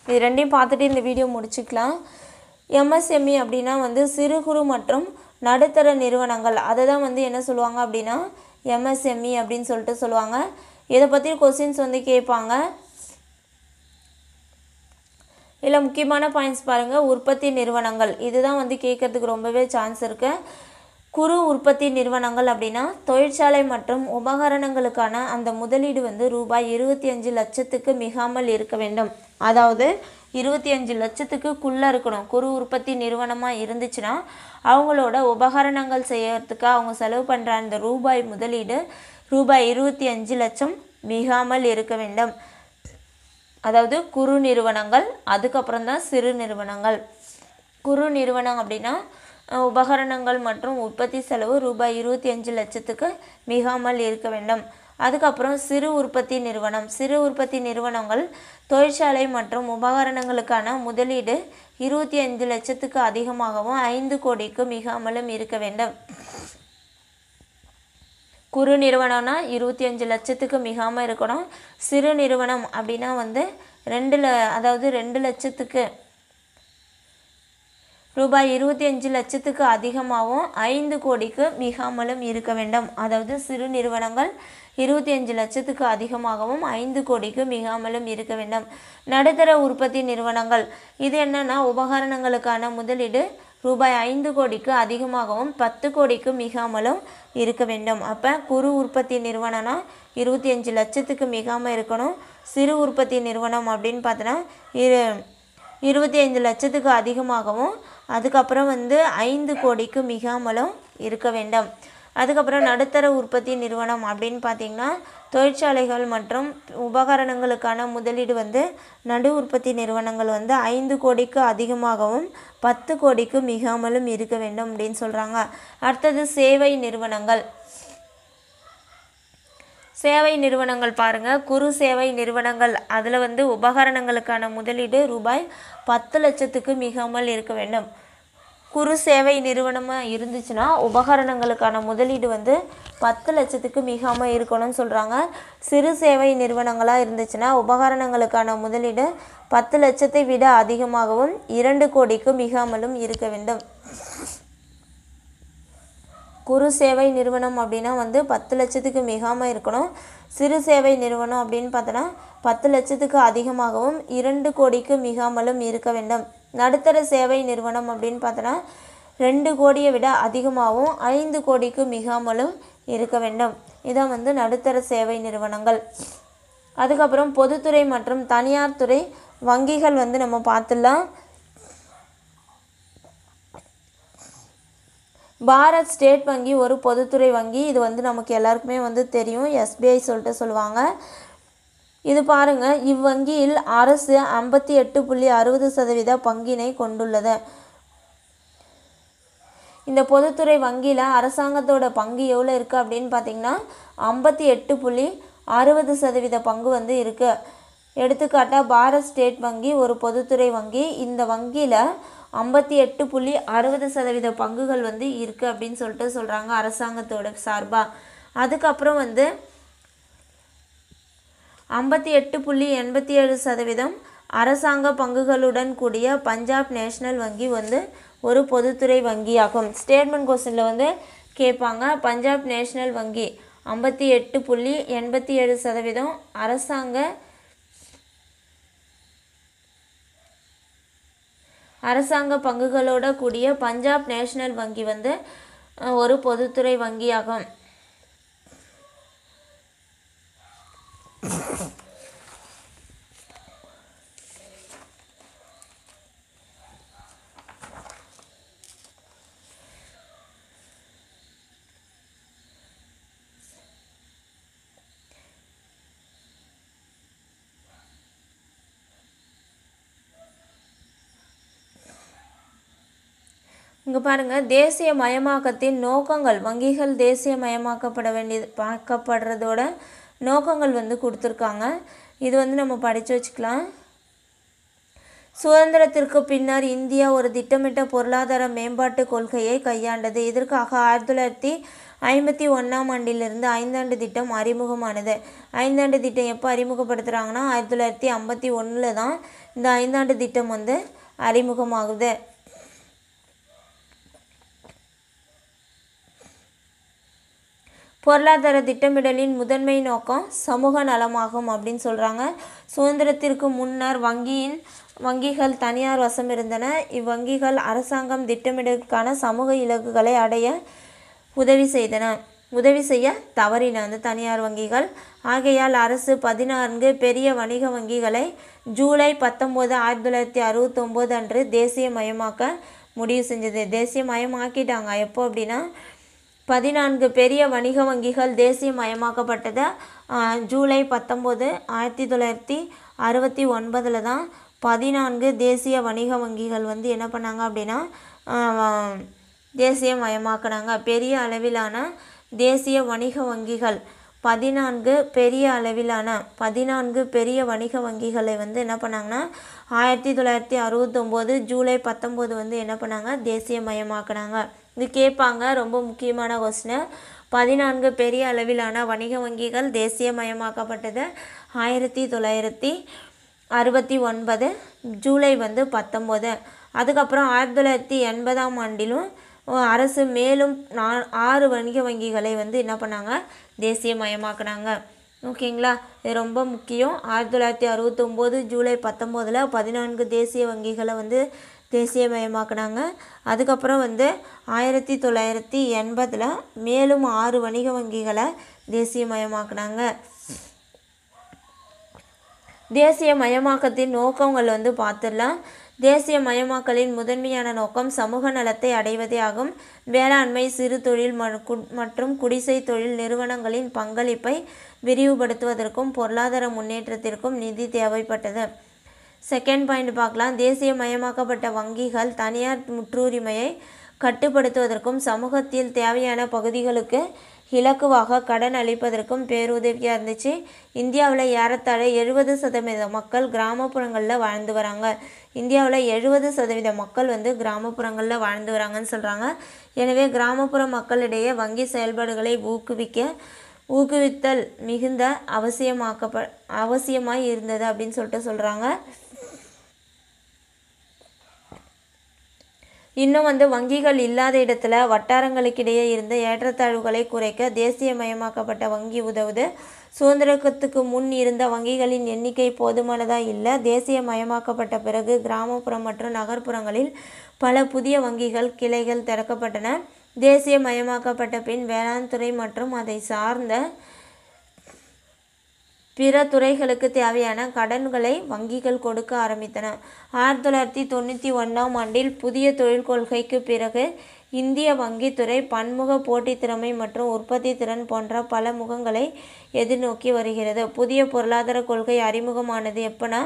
இது ரெண்டையும் பார்த்துட்டு இந்த வீடியோ முடிச்சுக்கலாம் எம்எஸ்எம்இ அப்படின்னா வந்து சிறு குறு மற்றும் நடுத்தர நிறுவனங்கள் அதை தான் வந்து என்ன சொல்லுவாங்க அப்படின்னா எம்எஸ்எம்இ e அப்படின்னு சொல்லிட்டு சொல்லுவாங்க இதை பற்றி கொஸ்டின்ஸ் வந்து கேட்பாங்க இல்லை முக்கியமான பாயிண்ட்ஸ் பாருங்கள் உற்பத்தி நிறுவனங்கள் இதுதான் வந்து கேட்குறதுக்கு ரொம்பவே சான்ஸ் இருக்குது குறு உற்பத்தி நிறுவனங்கள் அப்படின்னா தொழிற்சாலை மற்றும் உபகரணங்களுக்கான அந்த முதலீடு வந்து ரூபாய் இருபத்தி அஞ்சு லட்சத்துக்கு மிகாமல் இருக்க வேண்டும் அதாவது இருபத்தி அஞ்சு லட்சத்துக்குள்ளே இருக்கணும் குறு உற்பத்தி நிறுவனமாக இருந்துச்சுன்னா அவங்களோட உபகரணங்கள் செய்யறதுக்கு அவங்க செலவு பண்ணுற அந்த ரூபாய் முதலீடு ரூபாய் இருபத்தி அஞ்சு லட்சம் மிகாமல் இருக்க வேண்டும் அதாவது குறு நிறுவனங்கள் அதுக்கப்புறம் தான் சிறு நிறுவனங்கள் குறு நிறுவனம் அப்படின்னா உபகரணங்கள் மற்றும் உற்பத்தி செலவு ரூபாய் இருபத்தி அஞ்சு லட்சத்துக்கு மிகாமல் இருக்க வேண்டும் அதுக்கப்புறம் சிறு உற்பத்தி நிறுவனம் சிறு உற்பத்தி நிறுவனங்கள் தொழிற்சாலை மற்றும் உபகரணங்களுக்கான முதலீடு இருபத்தி ஐந்து லட்சத்துக்கு அதிகமாகவும் ஐந்து கோடிக்கு மிகாமலும் இருக்க வேண்டும் குறு நிறுவனம்னா இருபத்தி அஞ்சு லட்சத்துக்கு மிகாமல் இருக்கணும் சிறு நிறுவனம் அப்படின்னா வந்து ரெண்டு ல அதாவது ரெண்டு லட்சத்துக்கு ரூபாய் இருபத்தி அஞ்சு லட்சத்துக்கு அதிகமாகவும் ஐந்து கோடிக்கு மிகாமலும் இருக்க வேண்டும் அதாவது சிறு நிறுவனங்கள் இருபத்தி அஞ்சு லட்சத்துக்கு அதிகமாகவும் ஐந்து கோடிக்கு மிகாமலும் இருக்க வேண்டும் நடுத்தர உற்பத்தி நிறுவனங்கள் இது என்னென்னா உபகரணங்களுக்கான முதலீடு ரூபாய் ஐந்து கோடிக்கு அதிகமாகவும் பத்து கோடிக்கு மிகாமலும் இருக்க வேண்டும் அப்போ குறு உற்பத்தி நிறுவனம்னா இருபத்தி அஞ்சு லட்சத்துக்கு மிகாமல் இருக்கணும் சிறு உற்பத்தி நிறுவனம் அப்படின்னு பார்த்தோன்னா இரு இருபத்தி ஐந்து லட்சத்துக்கு அதிகமாகவும் அதுக்கப்புறம் வந்து ஐந்து கோடிக்கு மிகாமலும் இருக்க வேண்டும் அதுக்கப்புறம் நடுத்தர உற்பத்தி நிறுவனம் அப்படின்னு பார்த்தீங்கன்னா தொழிற்சாலைகள் மற்றும் உபகரணங்களுக்கான முதலீடு வந்து நடு உற்பத்தி நிறுவனங்கள் வந்து ஐந்து கோடிக்கு அதிகமாகவும் பத்து கோடிக்கு மிகாமலும் இருக்க வேண்டும் அப்படின்னு சொல்கிறாங்க அடுத்தது சேவை நிறுவனங்கள் சேவை நிறுவனங்கள் பாருங்கள் குறு சேவை நிறுவனங்கள் அதில் வந்து உபகரணங்களுக்கான முதலீடு ரூபாய் பத்து லட்சத்துக்கு மிகாமல் இருக்க வேண்டும் குறு சேவை நிறுவனமாக இருந்துச்சுன்னா உபகரணங்களுக்கான முதலீடு வந்து பத்து லட்சத்துக்கு மிகாமல் இருக்கணும்னு சொல்கிறாங்க சிறு சேவை நிறுவனங்களாக இருந்துச்சுன்னா உபகரணங்களுக்கான முதலீடு பத்து லட்சத்தை விட அதிகமாகவும் இரண்டு கோடிக்கு மிகாமலும் இருக்க வேண்டும் குறு சேவை நிறுவனம் அப்படின்னா வந்து பத்து லட்சத்துக்கு மிகாமல் இருக்கணும் சிறு சேவை நிறுவனம் அப்படின்னு பார்த்தோன்னா பத்து லட்சத்துக்கு அதிகமாகவும் இரண்டு கோடிக்கு மிகாமலும் இருக்க வேண்டும் நடுத்தர சேவை நிறுவனம் அப்படின்னு பார்த்தோன்னா ரெண்டு கோடியை விட அதிகமாகவும் ஐந்து கோடிக்கு மிகாமலும் இருக்க வேண்டும் இதான் வந்து நடுத்தர சேவை நிறுவனங்கள் அதுக்கப்புறம் பொதுத்துறை மற்றும் தனியார் துறை வங்கிகள் வந்து நம்ம பார்த்துடலாம் பாரத் ஸ்டேட் வங்கி ஒரு பொதுத்துறை வங்கி இது வந்து நமக்கு எல்லாருக்குமே வந்து தெரியும் எஸ்பிஐ சொல்லிட்டு சொல்லுவாங்க இது பாருங்கள் இவ்வங்கியில் அரசு ஐம்பத்தி எட்டு புள்ளி அறுபது சதவீத பங்கினை கொண்டுள்ளது இந்த பொதுத்துறை வங்கியில் அரசாங்கத்தோட பங்கு எவ்வளோ இருக்குது அப்படின்னு பார்த்திங்கன்னா ஐம்பத்தி எட்டு புள்ளி அறுபது சதவீத பங்கு வந்து இருக்குது எடுத்துக்காட்டாக பாரத் ஸ்டேட் வங்கி ஒரு பொதுத்துறை வங்கி இந்த வங்கியில் ஐம்பத்தி எட்டு புள்ளி அறுபது சதவீத பங்குகள் வந்து இருக்குது அப்படின்னு சொல்லிட்டு சொல்கிறாங்க அரசாங்கத்தோட சார்பாக அதுக்கப்புறம் வந்து ஐம்பத்தி எட்டு புள்ளி எண்பத்தி ஏழு சதவீதம் அரசாங்க பங்குகளுடன் கூடிய பஞ்சாப் நேஷ்னல் வங்கி வந்து ஒரு பொதுத்துறை வங்கியாகும் ஸ்டேட்மெண்ட் கொஸ்டினில் வந்து கேட்பாங்க பஞ்சாப் நேஷ்னல் வங்கி ஐம்பத்தி எட்டு புள்ளி எண்பத்தி ஏழு சதவீதம் அரசாங்க அரசாங்க பங்குகளோட கூடிய பஞ்சாப் நேஷ்னல் வங்கி வந்து ஒரு பொதுத்துறை வங்கியாகும் இங்கே பாருங்கள் தேசிய மயமாக்கத்தின் நோக்கங்கள் வங்கிகள் தேசிய மயமாக்கப்பட வேண்டியது பார்க்கப்படுறதோட நோக்கங்கள் வந்து கொடுத்துருக்காங்க இது வந்து நம்ம படித்து வச்சுக்கலாம் சுதந்திரத்திற்கு பின்னர் இந்தியா ஒரு திட்டமிட்ட பொருளாதார மேம்பாட்டு கொள்கையை கையாண்டது இதற்காக ஆயிரத்தி தொள்ளாயிரத்தி ஐம்பத்தி ஒன்றாம் ஆண்டிலிருந்து ஐந்தாண்டு திட்டம் அறிமுகமானது ஐந்தாண்டு திட்டம் எப்போ அறிமுகப்படுத்துகிறாங்கன்னா ஆயிரத்தி தொள்ளாயிரத்தி ஐம்பத்தி ஒன்றில் தான் இந்த ஐந்தாண்டு திட்டம் வந்து அறிமுகமாகுது பொருளாதார திட்டமிடலின் முதன்மை நோக்கம் சமூக நலமாகும் அப்படின்னு சொல்கிறாங்க சுதந்திரத்திற்கு முன்னர் வங்கியின் வங்கிகள் தனியார் வசம் இருந்தன இவ்வங்கிகள் அரசாங்கம் திட்டமிடலுக்கான சமூக இலக்குகளை அடைய உதவி செய்தன உதவி செய்ய தவறின அந்த தனியார் வங்கிகள் ஆகையால் அரசு பதினான்கு பெரிய வணிக வங்கிகளை ஜூலை பத்தொம்போது ஆயிரத்தி தொள்ளாயிரத்தி அறுபத்தொம்போது அன்று தேசிய மயமாக்க முடிவு செஞ்சது தேசிய மயமாக்கிட்டாங்க எப்போ அப்படின்னா பதினான்கு பெரிய வணிக வங்கிகள் தேசியமயமாக்கப்பட்டது ஜூலை பத்தொம்போது ஆயிரத்தி தொள்ளாயிரத்தி அறுபத்தி ஒன்பதில் தான் பதினான்கு தேசிய வணிக வங்கிகள் வந்து என்ன பண்ணாங்க அப்படின்னா தேசியமயமாக்கினாங்க பெரிய அளவிலான தேசிய வணிக வங்கிகள் பதினான்கு பெரிய அளவிலான பதினான்கு பெரிய வணிக வங்கிகளை வந்து என்ன பண்ணாங்கன்னா ஆயிரத்தி தொள்ளாயிரத்தி அறுபத்தொம்போது ஜூலை பத்தொம்போது வந்து என்ன பண்ணாங்க தேசியமயமாக்கினாங்க இது கேட்பாங்க ரொம்ப முக்கியமான கொஸ்டின் பதினான்கு பெரிய அளவிலான வணிக வங்கிகள் தேசியமயமாக்கப்பட்டது ஆயிரத்தி தொள்ளாயிரத்தி அறுபத்தி ஒன்பது ஜூலை வந்து பத்தொம்போது அதுக்கப்புறம் ஆயிரத்தி தொள்ளாயிரத்தி எண்பதாம் ஆண்டிலும் அரசு மேலும் நா ஆறு வணிக வங்கிகளை வந்து என்ன பண்ணாங்க தேசியமயமாக்குனாங்க ஓகேங்களா இது ரொம்ப முக்கியம் ஆயிரத்தி தொள்ளாயிரத்தி அறுபத்தொம்போது ஜூலை பத்தொம்போதில் பதினான்கு தேசிய வங்கிகளை வந்து தேசியமயமாக்கினாங்க அதுக்கப்புறம் வந்து ஆயிரத்தி தொள்ளாயிரத்தி எண்பதில் மேலும் ஆறு வணிக வங்கிகளை தேசியமயமாக்கினாங்க தேசிய மயமாக்கத்தின் நோக்கங்கள் வந்து பார்த்துடலாம் தேசிய மயமாக்கலின் முதன்மையான நோக்கம் சமூக நலத்தை அடைவதே ஆகும் வேளாண்மை சிறு தொழில் மற்றும் குடிசை தொழில் நிறுவனங்களின் பங்களிப்பை விரிவுபடுத்துவதற்கும் பொருளாதார முன்னேற்றத்திற்கும் நிதி தேவைப்பட்டது செகண்ட் பாயிண்ட் பார்க்கலாம் தேசிய மயமாக்கப்பட்ட வங்கிகள் தனியார் முற்றுரிமையை கட்டுப்படுத்துவதற்கும் சமூகத்தில் தேவையான பகுதிகளுக்கு இலக்குவாக கடன் அளிப்பதற்கும் பேருதவியாக இருந்துச்சு இந்தியாவில் ஏறத்தாழ எழுபது சதவீத மக்கள் கிராமப்புறங்களில் வாழ்ந்து வராங்க இந்தியாவில் எழுபது சதவீத மக்கள் வந்து கிராமப்புறங்களில் வாழ்ந்து வராங்கன்னு சொல்கிறாங்க எனவே கிராமப்புற மக்களிடையே வங்கி செயல்பாடுகளை ஊக்குவிக்க ஊக்குவித்தல் மிகுந்த அவசியமாக்கப்ப அவசியமாக இருந்தது அப்படின்னு சொல்லிட்டு சொல்கிறாங்க இன்னும் வந்து வங்கிகள் இல்லாத இடத்துல வட்டாரங்களுக்கிடையே இருந்த ஏற்றத்தாழ்வுகளை குறைக்க தேசியமயமாக்கப்பட்ட வங்கி உதவுது சுதந்திரத்துக்கு முன் இருந்த வங்கிகளின் எண்ணிக்கை போதுமானதாக இல்லை மயமாக்கப்பட்ட பிறகு கிராமப்புறம் மற்றும் நகர்ப்புறங்களில் பல புதிய வங்கிகள் கிளைகள் திறக்கப்பட்டன தேசிய மயமாக்கப்பட்ட பின் வேளாண் துறை மற்றும் அதை சார்ந்த பிற துறைகளுக்கு தேவையான கடன்களை வங்கிகள் கொடுக்க ஆரம்பித்தன ஆயிரத்தி தொள்ளாயிரத்தி தொண்ணூற்றி ஒன்றாம் ஆண்டில் புதிய தொழில் கொள்கைக்கு பிறகு இந்திய வங்கித்துறை பன்முக திறமை மற்றும் உற்பத்தி திறன் போன்ற பல முகங்களை எதிர்நோக்கி வருகிறது புதிய பொருளாதார கொள்கை அறிமுகமானது எப்போனா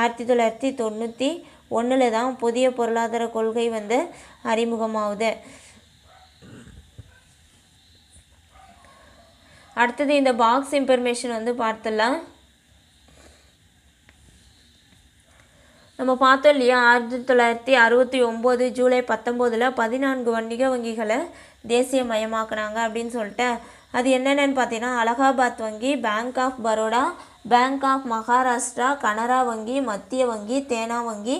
ஆயிரத்தி தொள்ளாயிரத்தி தொண்ணூற்றி ஒன்றில் தான் புதிய பொருளாதார கொள்கை வந்து அறிமுகமாகுது அடுத்தது இந்த பாக்ஸ் இன்ஃபர்மேஷன் வந்து பார்த்துடலாம் நம்ம பார்த்தோம் இல்லையா ஆயிரத்தி தொள்ளாயிரத்தி அறுபத்தி ஒம்பது ஜூலை பத்தொம்போதில் பதினான்கு வணிக வங்கிகளை தேசியமயமாக்குனாங்க அப்படின்னு சொல்லிட்டு அது என்னென்னு பார்த்தீங்கன்னா அலகாபாத் வங்கி bank of Baroda bank of Maharashtra Canara வங்கி மத்திய வங்கி தேனா வங்கி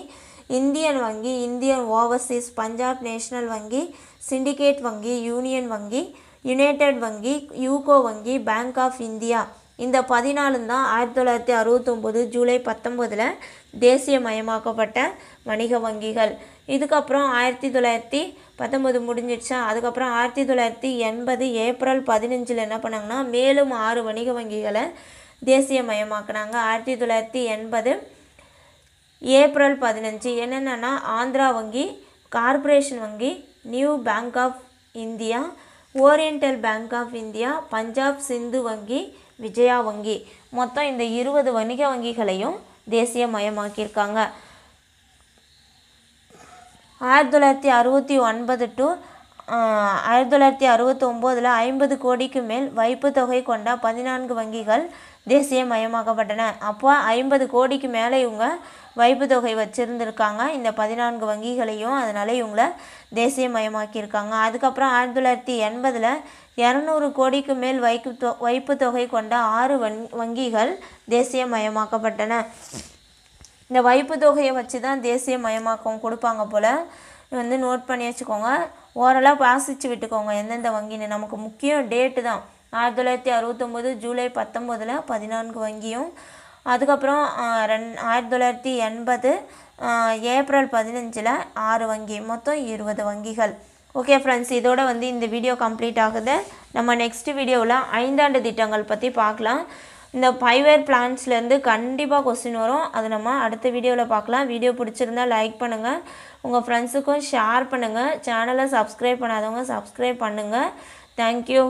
இந்தியன் வங்கி இந்தியன் ஓவர்சீஸ் பஞ்சாப் நேஷ்னல் வங்கி சிண்டிகேட் வங்கி யூனியன் வங்கி யுனைடெட் வங்கி யூகோ வங்கி பேங்க் ஆஃப் இந்தியா இந்த பதினாலும் தான் ஆயிரத்தி தொள்ளாயிரத்தி அறுபத்தொம்போது ஜூலை பத்தொம்போதில் தேசிய மயமாக்கப்பட்ட வணிக வங்கிகள் இதுக்கப்புறம் ஆயிரத்தி தொள்ளாயிரத்தி பத்தொம்போது முடிஞ்சிடுச்சா அதுக்கப்புறம் ஆயிரத்தி தொள்ளாயிரத்தி எண்பது ஏப்ரல் பதினஞ்சில் என்ன பண்ணாங்கன்னா மேலும் ஆறு வணிக வங்கிகளை தேசிய மயமாக்கினாங்க ஆயிரத்தி தொள்ளாயிரத்தி எண்பது ஏப்ரல் பதினஞ்சு என்னென்னா ஆந்திரா வங்கி கார்பரேஷன் வங்கி new bank of India Oriental bank of India Punjab Sind வங்கி விஜயா வங்கி மொத்தம் இந்த இருபது வணிக வங்கிகளையும் தேசிய மயமாக்கியிருக்காங்க ஆயிரத்தி தொள்ளாயிரத்தி அறுபத்தி ஒன்பது டு ஆயிரத்தி தொள்ளாயிரத்தி அறுபத்தி ஒம்போதில் ஐம்பது கோடிக்கு மேல் வைப்பு தொகை கொண்ட பதினான்கு வங்கிகள் தேசிய மயமாக்கப்பட்டன அப்போ ஐம்பது கோடிக்கு மேலே இவங்க வைப்பு தொகை வச்சுருந்துருக்காங்க இந்த பதினான்கு வங்கிகளையும் அதனால் இவங்கள தேசியமயமாக்கியிருக்காங்க அதுக்கப்புறம் ஆயிரத்தி தொள்ளாயிரத்தி எண்பதில் இரநூறு கோடிக்கு மேல் வைப்பு தொ வைப்பு தொகை கொண்ட ஆறு வங் வங்கிகள் தேசியமயமாக்கப்பட்டன இந்த வைப்பு தொகையை வச்சு தான் தேசியமயமாக்கம் கொடுப்பாங்க போல் வந்து நோட் பண்ணி வச்சுக்கோங்க ஓரளவு வாசித்து விட்டுக்கோங்க எந்தெந்த வங்கின்னு நமக்கு முக்கியம் டேட்டு தான் ஆயிரத்தி தொள்ளாயிரத்தி அறுபத்தொம்போது ஜூலை பத்தொம்போதில் பதினான்கு வங்கியும் அதுக்கப்புறம் ரெண் ஆயிரத்தி தொள்ளாயிரத்தி எண்பது ஏப்ரல் பதினஞ்சில் ஆறு வங்கி மொத்தம் இருபது வங்கிகள் ஓகே ஃப்ரெண்ட்ஸ் இதோட வந்து இந்த வீடியோ கம்ப்ளீட் ஆகுது நம்ம நெக்ஸ்ட் வீடியோவில் ஐந்தாண்டு திட்டங்கள் பற்றி பார்க்கலாம் இந்த ஃபைவேர் பிளான்ஸ்லேருந்து கண்டிப்பாக கொஸ்டின் வரும் அது நம்ம அடுத்த வீடியோவில் பார்க்கலாம் வீடியோ பிடிச்சிருந்தால் லைக் பண்ணுங்கள் உங்கள் ஃப்ரெண்ட்ஸுக்கும் ஷேர் பண்ணுங்கள் சேனலை சப்ஸ்கிரைப் பண்ணாதவங்க சப்ஸ்கிரைப் பண்ணுங்கள் தேங்க்யூ